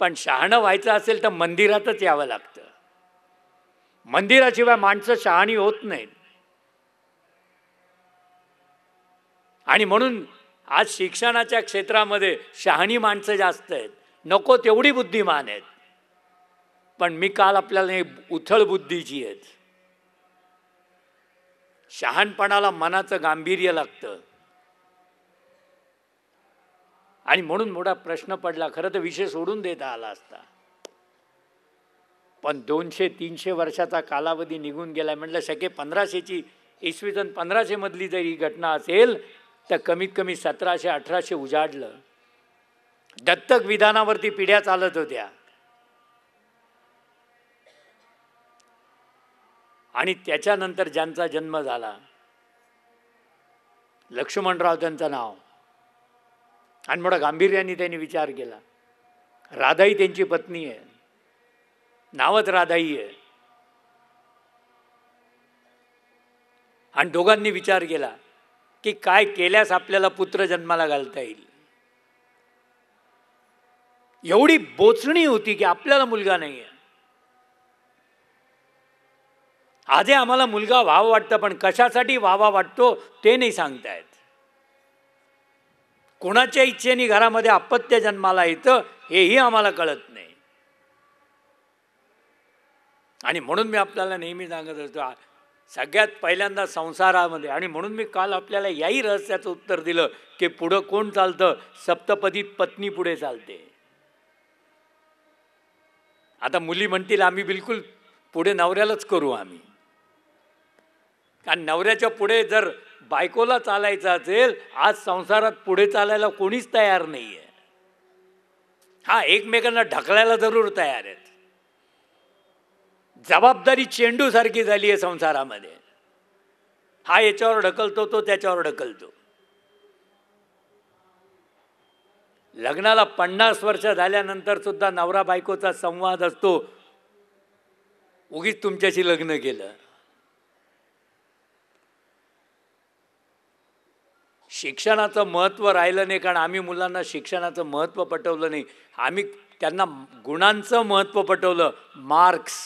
पण शहाणं व्हायचं असेल तर मंदिरातच यावं लागतं मंदिराशिवाय माणसं शहाणी होत नाहीत आणि म्हणून आज शिक्षणाच्या क्षेत्रामध्ये शहाणी माणसं जास्त आहेत नको तेवढी बुद्धिमान आहेत पण मी काल आपल्याला उथळ बुद्धीची आहेत शहाणपणाला मनाचं गांभीर्य लागतं आणि म्हणून मोठा प्रश्न पडला खरं तर विषय सोडून देता आला असता पण दोनशे तीनशे वर्षाचा कालावधी निघून गेला म्हटलं शके पंधराशेची इसवी सन मधली जर ही घटना असेल तर कमीत कमी सतराशे अठराशे उजाडलं दत्तक विधानावरती पिढ्या चालत होत्या आणि त्याच्यानंतर ज्यांचा जन्म झाला लक्ष्मणराव त्यांचं नाव आणि मोठा गांभीर्याने त्यांनी विचार केला राधाई त्यांची पत्नी आहे नावच राधाई आहे आणि दोघांनी विचार केला की काय केल्यास आपल्याला पुत्र जन्माला घालता येईल एवढी बोचणी होती की आपल्याला मुलगा नाही आहे आधी आम्हाला मुलगा व्हावा वाटतं पण कशासाठी व्हावा वाटतो ते नाही सांगतायत कोणाच्या इच्छेने घरामध्ये अपत्य जन्माला येतं हेही आम्हाला कळत नाही आणि म्हणून मी आपल्याला नेहमी सांगत असतो सगळ्यात पहिल्यांदा संसारामध्ये आणि म्हणून मी काल आपल्याला याही रहस्याचं उत्तर दिलं की पुढं कोण चालतं सप्तपदीत पत्नी पुढे चालते आता मुली म्हणतील आम्ही बिलकुल पुढे नवऱ्यालाच करू आम्ही कारण नवऱ्याच्या पुढे जर बायकोला चालायचं असेल आज संसारात पुढे चालायला कोणीच तयार नाही आहे हा एकमेकांना ढकलायला जरूर तयार आहेत जबाबदारी चेंडूसारखी झाली आहे संसारामध्ये हा याच्यावर ढकलतो तो त्याच्यावर ढकलतो लग्नाला पन्नास वर्ष झाल्यानंतर सुद्धा नवरा बायकोचा संवाद असतो उगीच तुमच्याशी लग्न केलं शिक्षणाचं महत्त्व राहिलं नाही कारण आम्ही मुलांना शिक्षणाचं महत्त्व पटवलं नाही आम्ही त्यांना गुणांचं महत्त्व पटवलं मार्क्स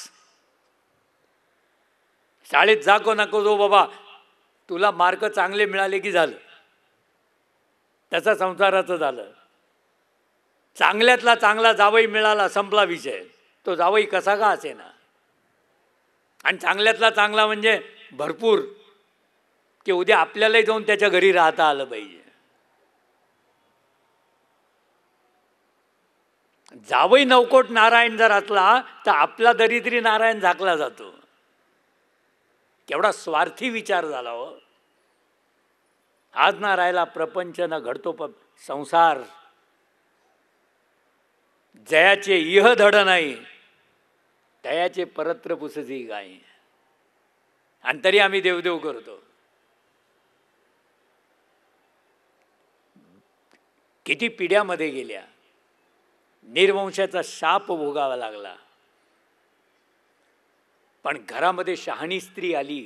शाळेत जाको नको जो बाबा तुला मार्क चांगले मिळाले की झालं त्याचा संसाराचं झालं चांगल्यातला चांगला जावई मिळाला संपला विषय तो जावई कसा का असे ना आणि चांगल्यातला चांगला म्हणजे भरपूर की उद्या आपल्यालाही जाऊन त्याच्या घरी राहता आलं पाहिजे जावई नवकोट नारायण जर असला तर आपला दरिद्री नारायण झाकला जातो केवढा स्वार्थी विचार झाला हो आज ना राहिला प्रपंच न घडतो प संसार जयाचे इह धड नाही तयाचे परत्र पुसजी गाय आणि तरी आम्ही देवदेव करतो किती पिढ्यामध्ये गेल्या निर्वंशाचा शाप भोगावा लागला पण घरामध्ये शहाणी स्त्री आली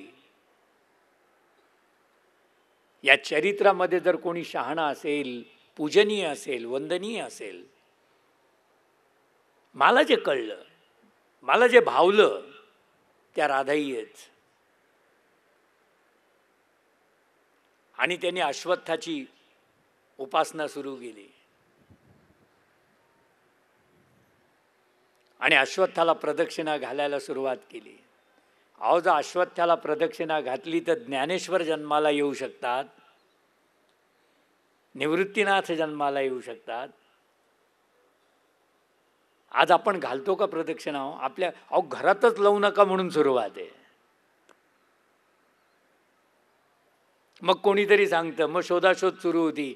या चरित्रामध्ये जर कोणी शहाणा असेल पूजनीय असेल वंदनीय असेल मला जे कळलं मला जे भावलं त्या राधाईच आणि त्यांनी अश्वत्थाची उपासना सुरू केली आणि अश्वत्थाला प्रदक्षिणा घालायला सुरुवात केली अहो जर अश्वत्थाला प्रदक्षिणा घातली तर ज्ञानेश्वर जन्माला येऊ शकतात निवृत्तीनाथ जन्माला येऊ शकतात आज आपण घालतो का प्रदक्षिणा हो? आपल्या अहो घरातच लावू नका म्हणून सुरुवात आहे मग कोणीतरी सांगतं मग शोधाशोध सुरू होती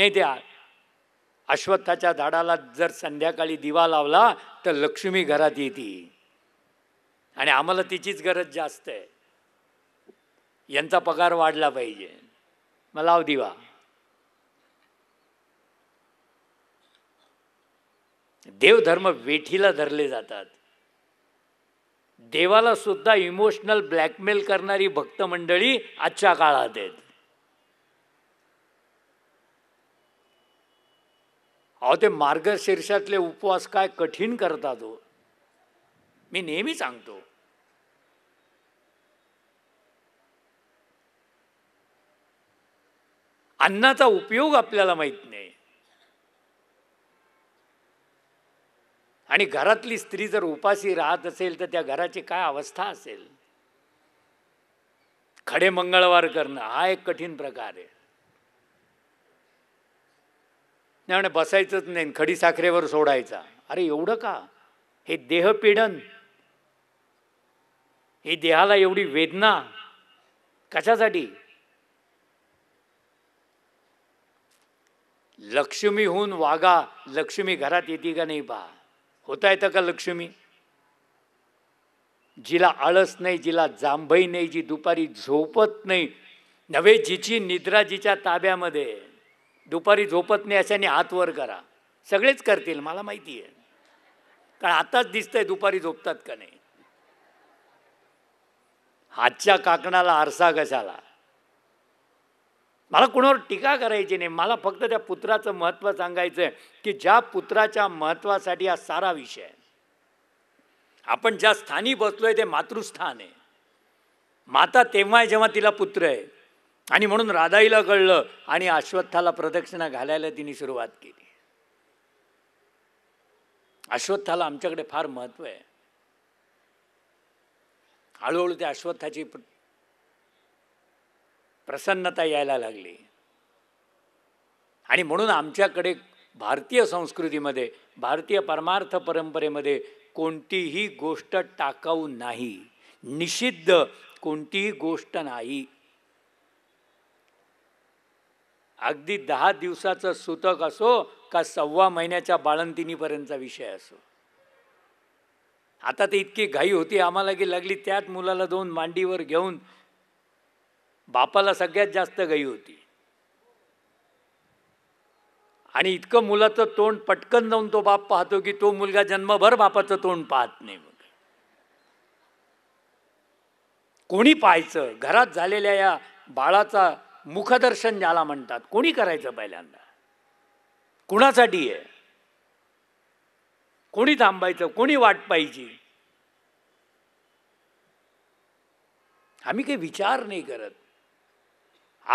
नाही त्या अश्वत्थाच्या झाडाला जर संध्याकाळी दिवा लावला तर लक्ष्मी घरात येते आणि आम्हाला तिचीच गरज जास्त आहे यांचा पगार वाढला पाहिजे मला लाव दिवा देवधर्म वेठीला धरले जातात देवाला सुद्धा इमोशनल ब्लॅकमेल करणारी भक्त मंडळी आजच्या काळात आहेत अहो ते मार्गशीर्षातले उपवास काय कठीण करतात हो मी नेहमी सांगतो अन्नाचा उपयोग आपल्याला माहीत नाही आणि घरातली स्त्री जर उपाशी राहत असेल तर त्या घराची काय अवस्था असेल खडे मंगळवार करणं हा एक कठीण प्रकार आहे नाही बसायचंच नाही खडी साखरेवर सोडायचा अरे एवढं का हे देहपीडन हे देहाला एवढी वेदना कशासाठी लक्ष्मीहून वागा लक्ष्मी घरात येते का नाही पहा होता येतं का लक्ष्मी जिला आळस नाही जिला जांभई नाही जी दुपारी झोपत नाही नव्हे जिची निद्रा जिच्या ताब्यामध्ये दुपारी झोपत नाही अशाने हात वर करा सगळेच करतील मला माहिती आहे कारण आताच दिसतंय दुपारी झोपतात का नाही हातच्या काकणाला आरसा कशाला मला कुणावर टीका करायची नाही मला फक्त त्या पुत्राचं महत्त्व सांगायचं की ज्या पुत्राच्या महत्त्वासाठी हा सारा विषय आपण ज्या स्थानी बसलोय ते मातृस्थान आहे माता तेव्हा जेव्हा तिला पुत्र आहे आणि म्हणून राधाईला कळलं आणि अश्वत्थाला प्रदक्षिणा घालायला तिने सुरुवात केली अश्वत्थाला आमच्याकडे फार महत्त्व आहे हळूहळू त्या अश्वत्थाची प्रसन्नता यायला लागली आणि म्हणून आमच्याकडे भारतीय संस्कृतीमध्ये भारतीय परमार्थ परंपरेमध्ये कोणतीही गोष्ट टाकाऊ नाही निषिद्ध कोणतीही गोष्ट नाही अगदी दहा दिवसाचं सुतक असो का सव्वा महिन्याच्या बाळंतिनीपर्यंतचा विषय असो आता ते इतकी घाई होती आम्हाला की लागली त्याच मुलाला दोन मांडीवर घेऊन बापाला सगळ्यात जास्त घाई होती आणि इतकं मुलाचं तोंड पटकन जाऊन तो बाप पाहतो की तो मुलगा जन्मभर बापाचं तोंड पाहत नाही मग कोणी पाहायचं घरात झालेल्या या बाळाचा मुखदर्शन ज्याला म्हणतात कोणी करायचं पहिल्यांदा कुणासाठी आहे कोणी थांबायचं कोणी वाट पाहिजे आम्ही काही विचार नाही करत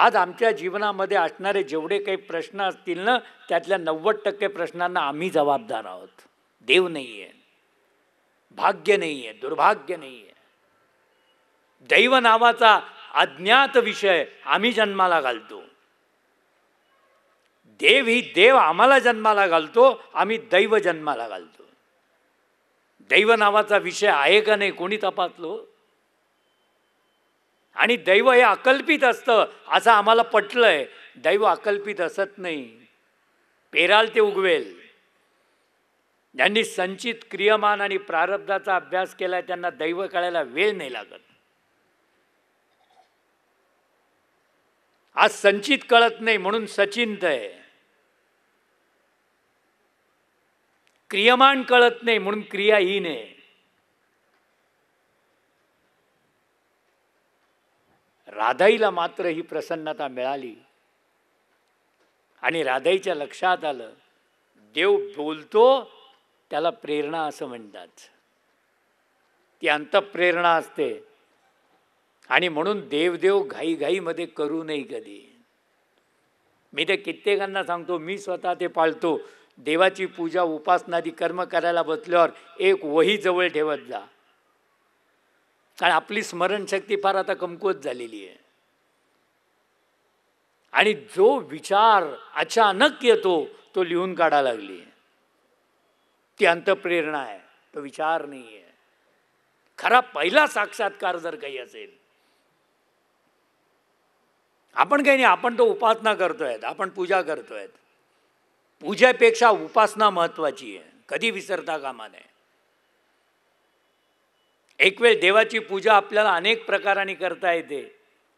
आज आमच्या जीवनामध्ये असणारे जेवढे काही प्रश्न असतील ना त्यातल्या नव्वद टक्के प्रश्नांना आम्ही जबाबदार आहोत देव नाही आहे भाग्य नाही आहे दुर्भाग्य नाही आहे दैव नावाचा अज्ञात विषय आम्ही जन्माला घालतो देव ही देव आम्हाला जन्माला घालतो आम्ही दैव जन्माला घालतो दैव नावाचा विषय आहे का नाही कोणी तपासलो आणि दैव हे अकल्पित असतं असं आम्हाला पटलंय दैव अकल्पित असत नाही पेराल ते उगवेल ज्यांनी संचित क्रियमान आणि प्रारब्धाचा अभ्यास केला त्यांना दैव कळायला वेळ नाही लागत आज संचित कळत नाही म्हणून सचिंत आहे क्रियमान कळत नाही म्हणून क्रियाहीन आहे राधाईला मात्र ही प्रसन्नता मिळाली आणि राधाईच्या लक्षात आलं देव बोलतो त्याला प्रेरणा असं म्हणतात ती अंतप्रेरणा असते आणि म्हणून देवदेव घाईघाईमध्ये करू नाही कधी मी ते कित्येकांना सांगतो मी स्वतः ते पाळतो देवाची पूजा उपासनादी कर्म करायला बसल्यावर एक वही जवळ ठेवत जा कारण आपली स्मरणशक्ती फार आता कमकुवत झालेली आहे आणि जो विचार अचानक येतो तो लिहून काढा लागली ती अंतप्रेरणा आहे तो विचार नाही आहे खरा पहिला साक्षात्कार जर काही असेल आपण काही नाही आपण तो उपासना करतोय आपण पूजा करतोय पूजेपेक्षा उपासना महत्वाची आहे कधी विसरता कामा नये एक वेळ देवाची पूजा आपल्याला अनेक प्रकाराने करता येते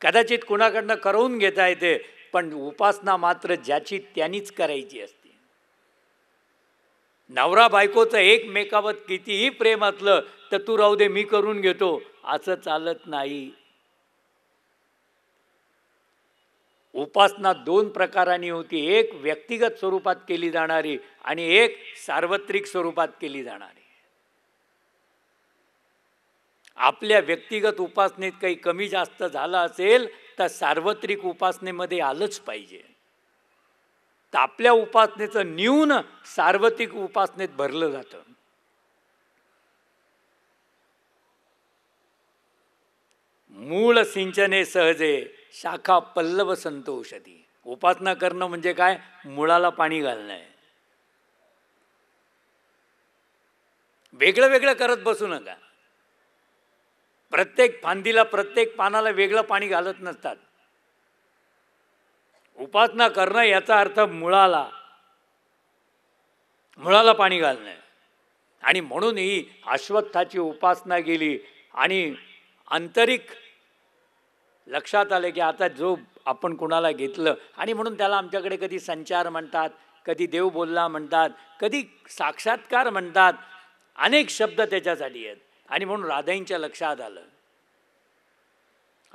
कदाचित कुणाकडनं करवून घेता येते पण उपासना मात्र ज्याची त्यानीच करायची असते नवरा बायकोचं एकमेकावर कितीही प्रेम असलं तर तू राहू दे मी करून घेतो असं चालत नाही उपासना दोन प्रकारांनी होती एक व्यक्तिगत स्वरूपात केली जाणारी आणि एक सार्वत्रिक स्वरूपात केली जाणारी आपल्या व्यक्तिगत उपासनेत काही कमी जास्त झालं असेल तर सार्वत्रिक उपासनेमध्ये आलंच पाहिजे तर आपल्या उपासनेचं न्यून सार्वत्रिक उपासनेत भरलं जातं मूळ सिंचने सहजे शाखा पल्लव ती उपासना करणं म्हणजे काय मुळाला पाणी घालणं आहे वेगळं वेगळं करत बसू नका प्रत्येक फांदीला प्रत्येक पानाला वेगळं पाणी घालत नसतात उपासना करणं याचा अर्थ मुळाला मुळाला पाणी घालणं आणि म्हणून ही अश्वत्थाची उपासना केली आणि आंतरिक लक्षात आलं की आता जो आपण कुणाला घेतलं आणि म्हणून त्याला आमच्याकडे कधी संचार म्हणतात कधी देव बोलला म्हणतात कधी साक्षात्कार म्हणतात अनेक शब्द त्याच्यासाठी आहेत आणि म्हणून राधाईंच्या लक्षात आलं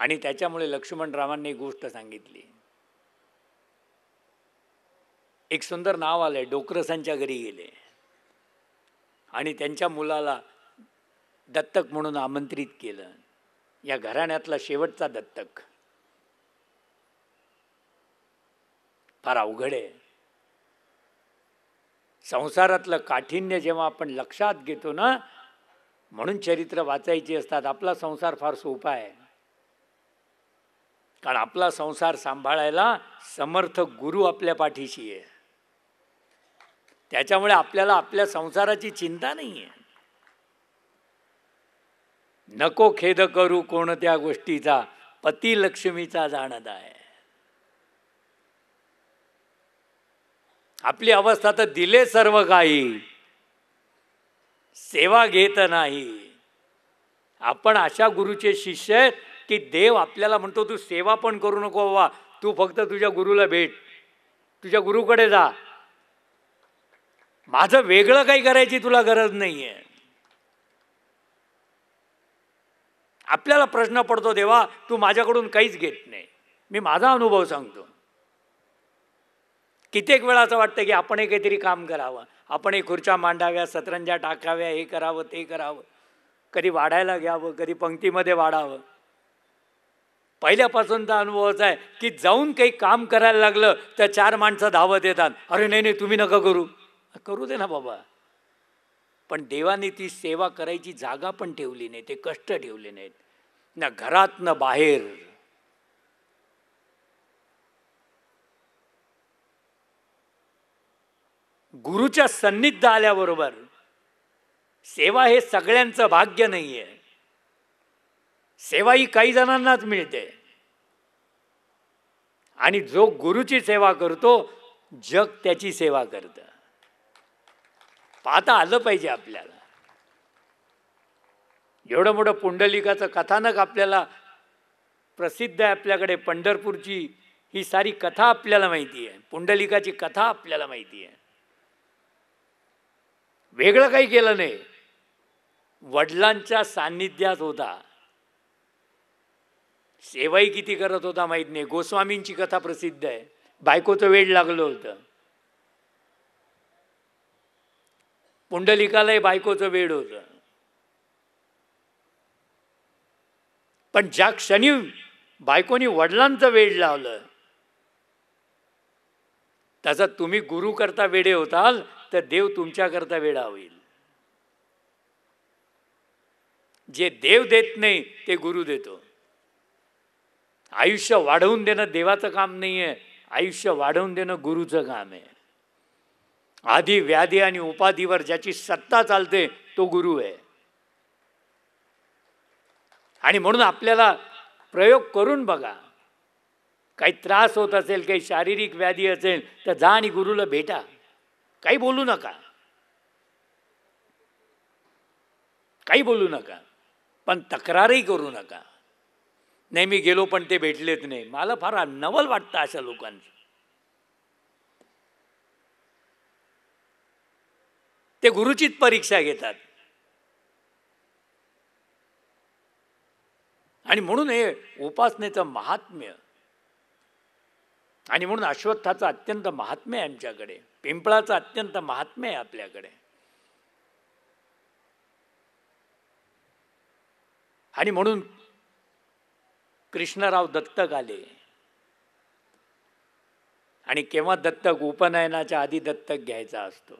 आणि त्याच्यामुळे लक्ष्मण एक गोष्ट सांगितली एक सुंदर नाव आलं डोकरसांच्या घरी गेले आणि त्यांच्या मुलाला दत्तक म्हणून आमंत्रित केलं या घराण्यातला शेवटचा दत्तक फार अवघड आहे संसारातलं काठिण्य जेव्हा आपण लक्षात घेतो ना म्हणून चरित्र वाचायची असतात आपला संसार फार सोपा आहे कारण आपला संसार सांभाळायला समर्थ गुरु आपल्या पाठीशी आहे त्याच्यामुळे आपल्याला आपल्या संसाराची चिंता नाही आहे नको खेद करू कोणत्या गोष्टीचा पती लक्ष्मीचा जाणत आहे आपली अवस्था तर दिले सर्व काही सेवा घेत नाही आपण अशा गुरुचे शिष्य आहेत की देव आपल्याला म्हणतो तू सेवा पण करू नको बाबा तू फक्त तुझ्या गुरुला भेट तुझ्या गुरुकडे जा माझं वेगळं काही करायची तुला गरज नाही आहे आपल्याला प्रश्न पडतो देवा तू माझ्याकडून काहीच घेत नाही मी माझा अनुभव सांगतो कित्येक वेळा असं वाटतं की आपण काहीतरी काम करावं एक खुर्च्या मांडाव्या सतरंजा टाकाव्या हे करावं ते करावं कधी वाढायला घ्यावं कधी पंक्तीमध्ये वाढावं पहिल्यापासूनचा असा आहे की जाऊन काही काम करायला लागलं तर चार माणसं धावत येतात अरे नाही नाही तुम्ही नका करू करू दे ना बाबा पण देवाने ती सेवा करायची जागा पण ठेवली नाही ते कष्ट ठेवले नाहीत ना घरात ना बाहेर गुरुच्या सन्निध आल्याबरोबर सेवा हे सगळ्यांचं भाग्य नाही आहे सेवा ही काही जणांनाच मिळते आणि जो गुरुची सेवा करतो जग त्याची सेवा करतं पाहता आलं पाहिजे आपल्याला एवढं मोठं पुंडलिकाचं कथानक आपल्याला प्रसिद्ध आहे आपल्याकडे पंढरपूरची ही सारी कथा आपल्याला माहिती आहे पुंडलिकाची कथा आपल्याला माहिती आहे वेगळं काही केलं नाही वडिलांच्या सान्निध्यात होता सेवाही किती करत होता माहीत नाही गोस्वामींची कथा प्रसिद्ध आहे बायकोचं वेळ लागलं होतं पुंडलिकालाही बायकोचं वेळ होतं पण ज्या क्षणी बायकोनी वडिलांचं वेळ लावलं त्याचा तुम्ही गुरु करता वेडे होताल तर देव तुमच्याकरता वेडा होईल जे देव देत नाही ते गुरु देतो आयुष्य वाढवून देणं देवाचं काम नाही आहे आयुष्य वाढवून देणं गुरुचं काम आहे आधी व्याधी आणि उपाधीवर ज्याची सत्ता चालते तो गुरु आहे आणि म्हणून आपल्याला प्रयोग करून बघा काही त्रास होत असेल काही शारीरिक व्याधी असेल तर जा आणि गुरुला भेटा काही बोलू नका काही बोलू नका पण तक्रारही करू नका नाही मी गेलो पण ते भेटलेत नाही मला फार नवल वाटतं अशा लोकांचं ते गुरुचीच परीक्षा घेतात आणि म्हणून हे उपासनेचं महात्म्य आणि म्हणून अश्वत्थाचं अत्यंत महात्म्य आहे आमच्याकडे पिंपळाचं अत्यंत महात्म्य आहे आपल्याकडे आणि म्हणून कृष्णराव दत्तक आले आणि केव्हा दत्तक उपनयनाच्या आधी दत्तक घ्यायचा असतो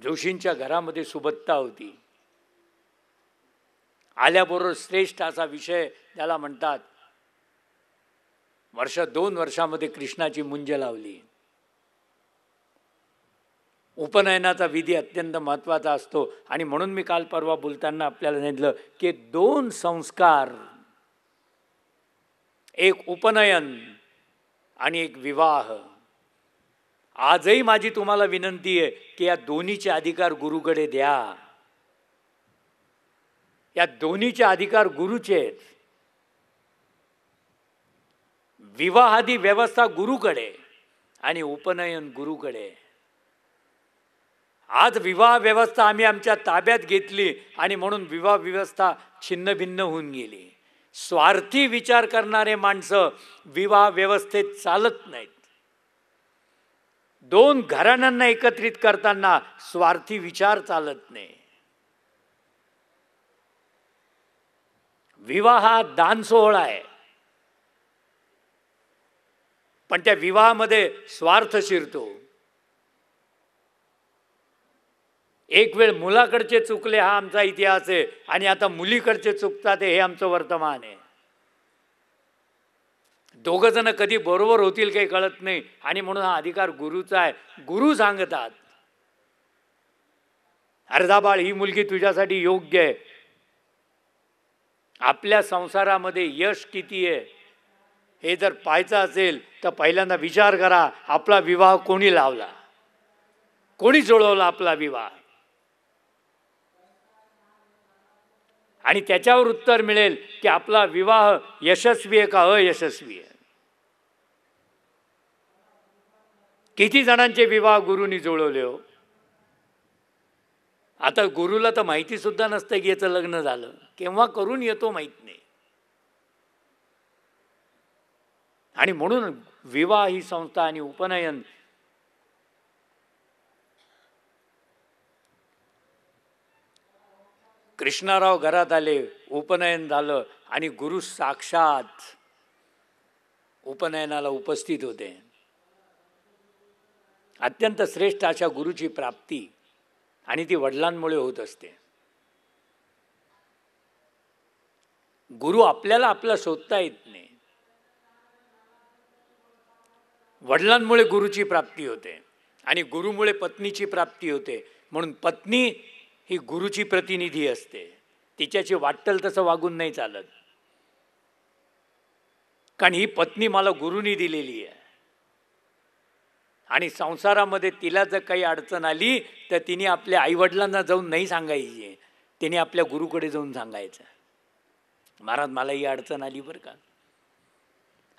जोशींच्या घरामध्ये सुबत्ता होती आल्याबरोबर श्रेष्ठ असा विषय त्याला म्हणतात वर्ष दोन वर्षामध्ये कृष्णाची मुंज लावली उपनयनाचा विधी अत्यंत महत्वाचा असतो आणि म्हणून मी काल परवा बोलताना आपल्याला सांगितलं की दोन संस्कार एक उपनयन आणि एक विवाह आजही माझी तुम्हाला विनंती आहे की या दोन्हीचे अधिकार गुरुकडे द्या या दोन्हीचे अधिकार गुरुचे आहेत विवाहादी व्यवस्था गुरुकडे आणि उपनयन गुरुकडे आज विवाह व्यवस्था आम्ही आमच्या ताब्यात घेतली आणि म्हणून विवाह व्यवस्था छिन्नभिन्न होऊन गेली स्वार्थी विचार करणारे माणसं विवाह व्यवस्थेत चालत नाहीत दोन घराण्यांना एकत्रित करताना स्वार्थी विचार चालत नाही विवाह हा दान सोहळा आहे पण त्या विवाहामध्ये स्वार्थ शिरतो एक वेळ मुलाकडचे चुकले हा आमचा इतिहास आहे आणि आता मुलीकडचे चुकतात हे आमचं वर्तमान आहे जण कधी बरोबर होतील काही कळत नाही आणि म्हणून हा अधिकार गुरुचा आहे गुरु सांगतात अर्धाबाळ ही मुलगी तुझ्यासाठी योग्य आहे आपल्या संसारामध्ये यश किती आहे हे जर पाहायचं असेल तर पहिल्यांदा विचार करा आपला विवाह कोणी लावला कोणी जुळवला आपला विवाह आणि त्याच्यावर उत्तर मिळेल की आपला विवाह यशस्वी आहे का अयशस्वी आहे किती जणांचे विवाह गुरुनी जुळवले हो आता गुरुला तर माहिती सुद्धा नसतं की याचं लग्न झालं केव्हा करून येतो माहीत नाही आणि म्हणून विवाह ही संस्था आणि उपनयन कृष्णाराव घरात आले उपनयन झालं आणि गुरु साक्षात उपनयनाला उपस्थित होते अत्यंत श्रेष्ठ अशा गुरुची प्राप्ती आणि ती वडिलांमुळे होत असते गुरु आपल्याला आपला शोधता येत नाही वडिलांमुळे गुरुची प्राप्ती होते आणि गुरुमुळे पत्नीची प्राप्ती होते म्हणून पत्नी ही गुरुची प्रतिनिधी असते तिच्याशी वाटल तसं वागून नाही चालत कारण ही पत्नी मला गुरुनी दिलेली आहे आणि संसारामध्ये तिला जर काही अडचण आली तर तिने आपल्या आईवडिलांना जाऊन नाही सांगायची तिने आपल्या गुरुकडे जाऊन सांगायचं महाराज मला ही अडचण आली बरं का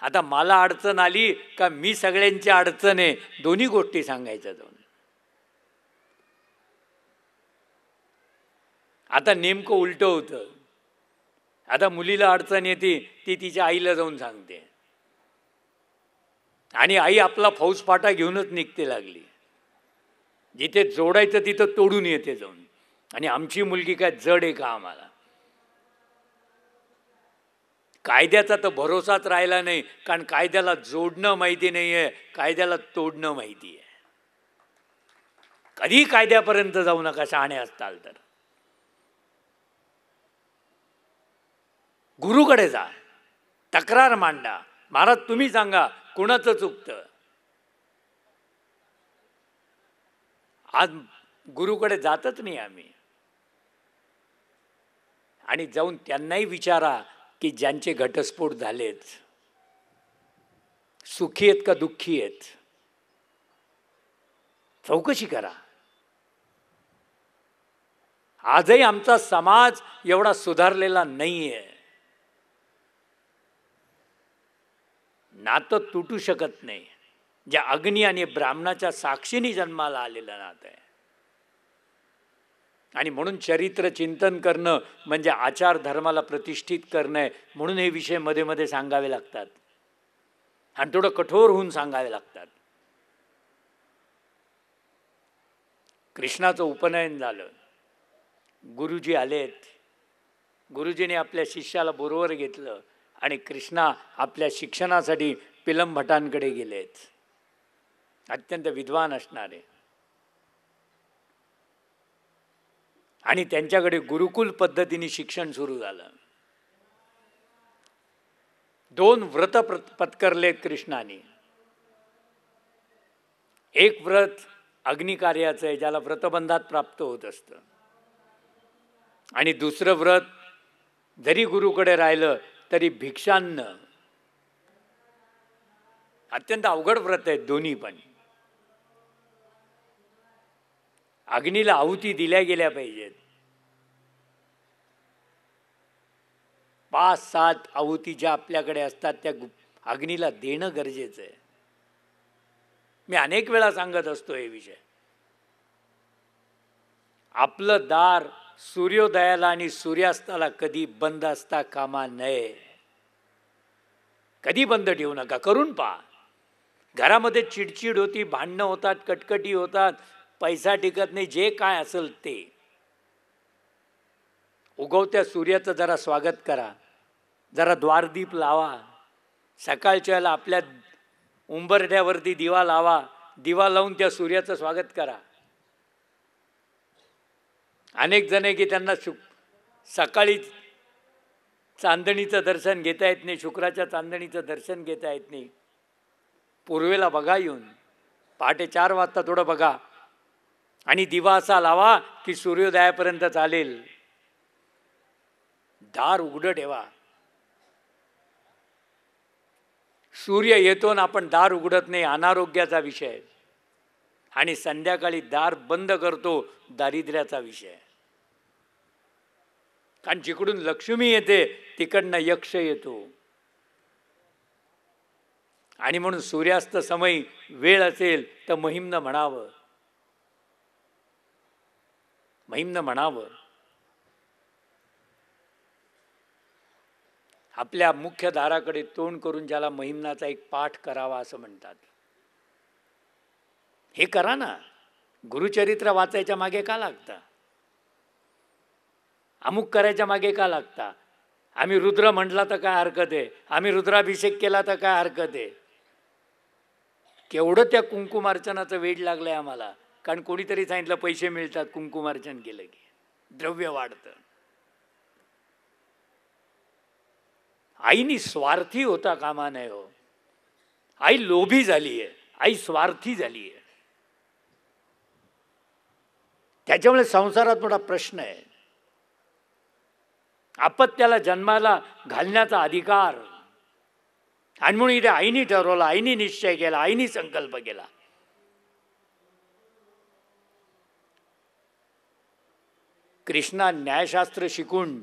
आता मला अडचण आली का मी सगळ्यांची अडचण आहे दोन्ही गोष्टी सांगायच्या जाऊन आता नेमकं उलटं होतं आता मुलीला अडचण येते ती तिच्या आईला जाऊन सांगते आणि आई आपला फौजफाटा घेऊनच निघते लागली जिथे जोडायचं तिथं तोडून येते जाऊन आणि आमची मुलगी काय जड आहे का आम्हाला कायद्याचा तर भरोसाच राहिला नाही कारण कायद्याला जोडणं माहिती नाही आहे कायद्याला तोडणं माहिती आहे कधी कायद्यापर्यंत जाऊ नका शहाणे असताल तर गुरुकडे जा तक्रार मांडा महाराज तुम्ही सांगा कोणाचं चुकतं आज गुरुकडे जातच नाही आम्ही आणि जाऊन त्यांनाही विचारा की ज्यांचे घटस्फोट झालेत सुखी आहेत का दुःखी आहेत चौकशी करा आजही आमचा समाज एवढा सुधारलेला नाही आहे नातं तुटू शकत नाही ज्या अग्नी आणि ब्राह्मणाच्या साक्षीने जन्माला आलेलं नातं आहे आणि म्हणून चरित्र चिंतन करणं म्हणजे आचार धर्माला प्रतिष्ठित करणं आहे म्हणून हे विषय मध्ये मध्ये सांगावे लागतात आणि थोडं कठोर होऊन सांगावे लागतात कृष्णाचं उपनयन झालं गुरुजी आलेत गुरुजीने आपल्या शिष्याला बरोबर घेतलं आणि कृष्णा आपल्या शिक्षणासाठी पिलम भटांकडे गेलेत अत्यंत विद्वान असणारे आणि त्यांच्याकडे गुरुकुल पद्धतीने शिक्षण सुरू झालं दोन व्रत पत्करले कृष्णाने एक व्रत अग्निकार्याचं आहे ज्याला व्रतबंधात प्राप्त होत असतं आणि दुसरं व्रत जरी गुरुकडे राहिलं तरी भिक्षान्न अत्यंत अवघड व्रत आहे दोन्ही पण अग्नीला आहुती दिल्या गेल्या पाहिजेत पाच सात आहुती ज्या आपल्याकडे असतात त्या अग्नीला देणं गरजेचं आहे मी अनेक वेळा सांगत असतो हे विषय आपलं दार सूर्योदयाला आणि सूर्यास्ताला कधी बंद असता कामा नये कधी बंद ठेवू नका करून पहा घरामध्ये चिडचिड होती भांडणं होतात कटकटी होतात पैसा टिकत नाही जे काय असेल ते उगवत्या सूर्याचं जरा स्वागत करा जरा द्वारदीप लावा सकाळच्या वेळेला आपल्या उंबरड्यावरती दिवा लावा दिवा लावून त्या सूर्याचं स्वागत करा अनेक जण आहे की त्यांना शु सकाळी चांदणीचं दर्शन घेता येत नाही शुक्राच्या चांदणीचं दर्शन घेता येत नाही पूर्वेला बघा येऊन पहाटे चार वाजता थोडं बघा आणि दिवा असा लावा की सूर्योदयापर्यंत चालेल दार उघडं ठेवा सूर्य येतो ना आपण दार उघडत नाही अनारोग्याचा विषय आणि संध्याकाळी दार बंद करतो दारिद्र्याचा विषय कारण जिकडून लक्ष्मी येते तिकडनं यक्ष येतो आणि म्हणून सूर्यास्त समय वेळ असेल तर महिमनं म्हणावं महिमनं म्हणावं आपल्या मुख्य दाराकडे तोंड करून ज्याला महिमनाचा एक पाठ करावा असं म्हणतात हे करा ना गुरुचरित्र वाचायच्या मागे का लागतं अमुक करायच्या मागे का लागता आम्ही रुद्र म्हटला तर काय हरकत आहे आम्ही रुद्राभिषेक केला तर काय हरकत आहे केवढं त्या कुंकुमार्चनाचं वेड लागलं आहे आम्हाला कारण कोणीतरी सांगितलं पैसे मिळतात कुंकुमार्चन केलं की द्रव्य वाढतं आईनी स्वार्थी होता कामा नये हो आई लोभी झाली आहे आई स्वार्थी झाली आहे त्याच्यामुळे संसारात मोठा प्रश्न आहे आपत्याला जन्माला घालण्याचा अधिकार आणि म्हणून इथे आईनी ठरवलं आईनी निश्चय केला आईनी संकल्प केला कृष्णा न्यायशास्त्र शिकून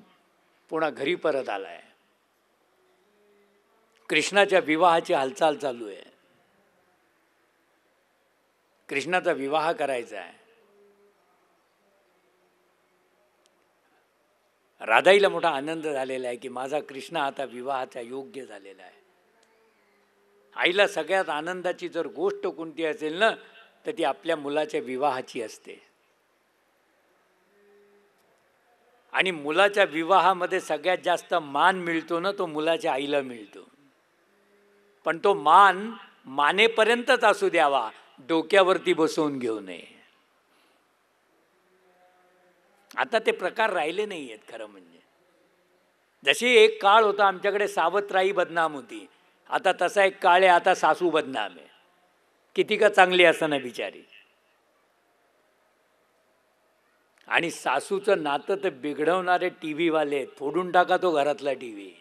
पुन्हा घरी परत आलाय कृष्णाच्या विवाहाची हालचाल चालू आहे कृष्णाचा विवाह करायचा आहे राधाईला मोठा आनंद झालेला आहे की माझा कृष्णा आता विवाहाचा योग्य झालेला आहे आईला सगळ्यात आनंदाची जर गोष्ट कोणती असेल ना तर ती आपल्या मुलाच्या विवाहाची असते आणि मुलाच्या विवाहामध्ये सगळ्यात जास्त मान मिळतो ना तो मुलाच्या आईला मिळतो पण तो मान मानेपर्यंतच असू द्यावा डोक्यावरती बसवून घेऊ नये आता ते प्रकार राहिले नाही आहेत खरं म्हणजे जशी एक काळ होता आमच्याकडे सावत्राई बदनाम होती आता तसा एक काळ आहे आता सासू बदनाम आहे किती का चांगली असं ना बिचारी आणि सासूचं नातं तर बिघडवणारे टी व्हीवाले फोडून टाका तो घरातला टी व्ही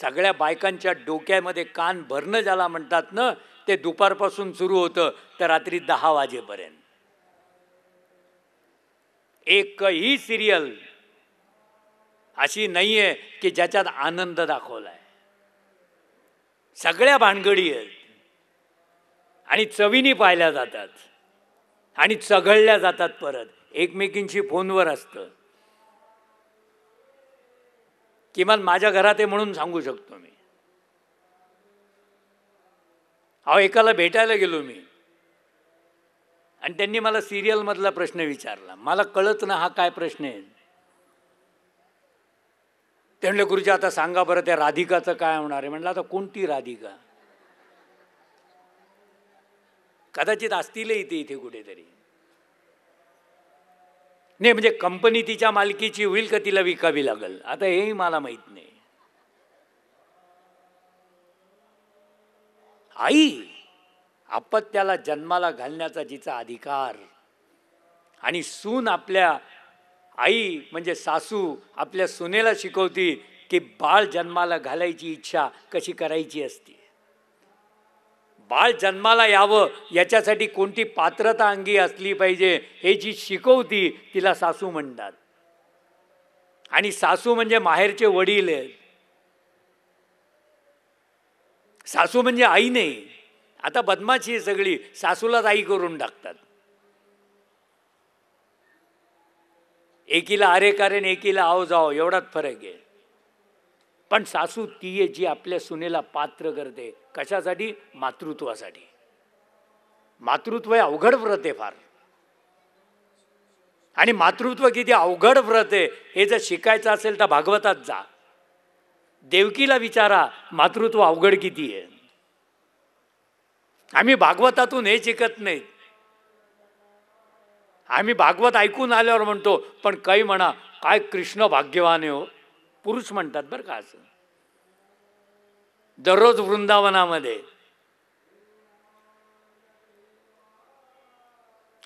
सगळ्या बायकांच्या डोक्यामध्ये कान भरणं झाला म्हणतात ना ते दुपारपासून सुरू होतं तर रात्री दहा वाजेपर्यंत एकही सिरियल अशी नाही आहे की ज्याच्यात आनंद दाखवलाय सगळ्या भानगडी आहेत आणि चवीनी पाहिल्या जातात आणि चघळल्या जातात परत एकमेकींशी फोनवर असत किमान माझ्या घरात आहे म्हणून सांगू शकतो मी अहो एकाला भेटायला गेलो मी आणि त्यांनी मला सिरियलमधला प्रश्न विचारला मला कळत ना हा काय प्रश्न आहे ते म्हणले गुरुजी आता सांगा बरं त्या राधिकाचं काय होणार आहे म्हणलं आता कोणती राधिका कदाचित असतीलही ते इथे कुठेतरी नाही म्हणजे कंपनी तिच्या मालकीची होईल का तिला विकावी लागल आता हेही मला माहित नाही आई अपत्याला जन्माला घालण्याचा जिचा अधिकार आणि सून आपल्या आई म्हणजे सासू आपल्या सुनेला शिकवती की बाळ जन्माला घालायची इच्छा कशी करायची असते बाळ जन्माला यावं याच्यासाठी कोणती पात्रता अंगी असली पाहिजे हे जी शिकवती तिला सासू म्हणतात आणि सासू म्हणजे माहेरचे वडील आहेत सासू म्हणजे आई नाही आता बदमाशी सगळी सासूला जाई करून टाकतात एकीला अरे कारण एकीला आओ जाओ एवढाच फरक आहे पण सासू ती आहे जी आपल्या सुनेला पात्र करते कशासाठी मातृत्वासाठी मातृत्व हे अवघड व्रत आहे फार आणि मातृत्व किती अवघड व्रत आहे हे जर शिकायचं असेल तर भागवतात जा देवकीला विचारा मातृत्व अवघड किती आहे आम्ही भागवतातून हे शिकत नाही आम्ही भागवत ऐकून आल्यावर म्हणतो पण काही म्हणा काय कृष्ण भाग्यवान हो पुरुष म्हणतात बरं का असं दररोज वृंदावनामध्ये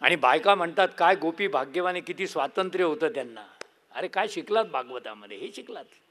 आणि बायका म्हणतात काय गोपी भाग्यवाने किती स्वातंत्र्य होतं त्यांना अरे काय शिकलात भागवतामध्ये हे शिकलात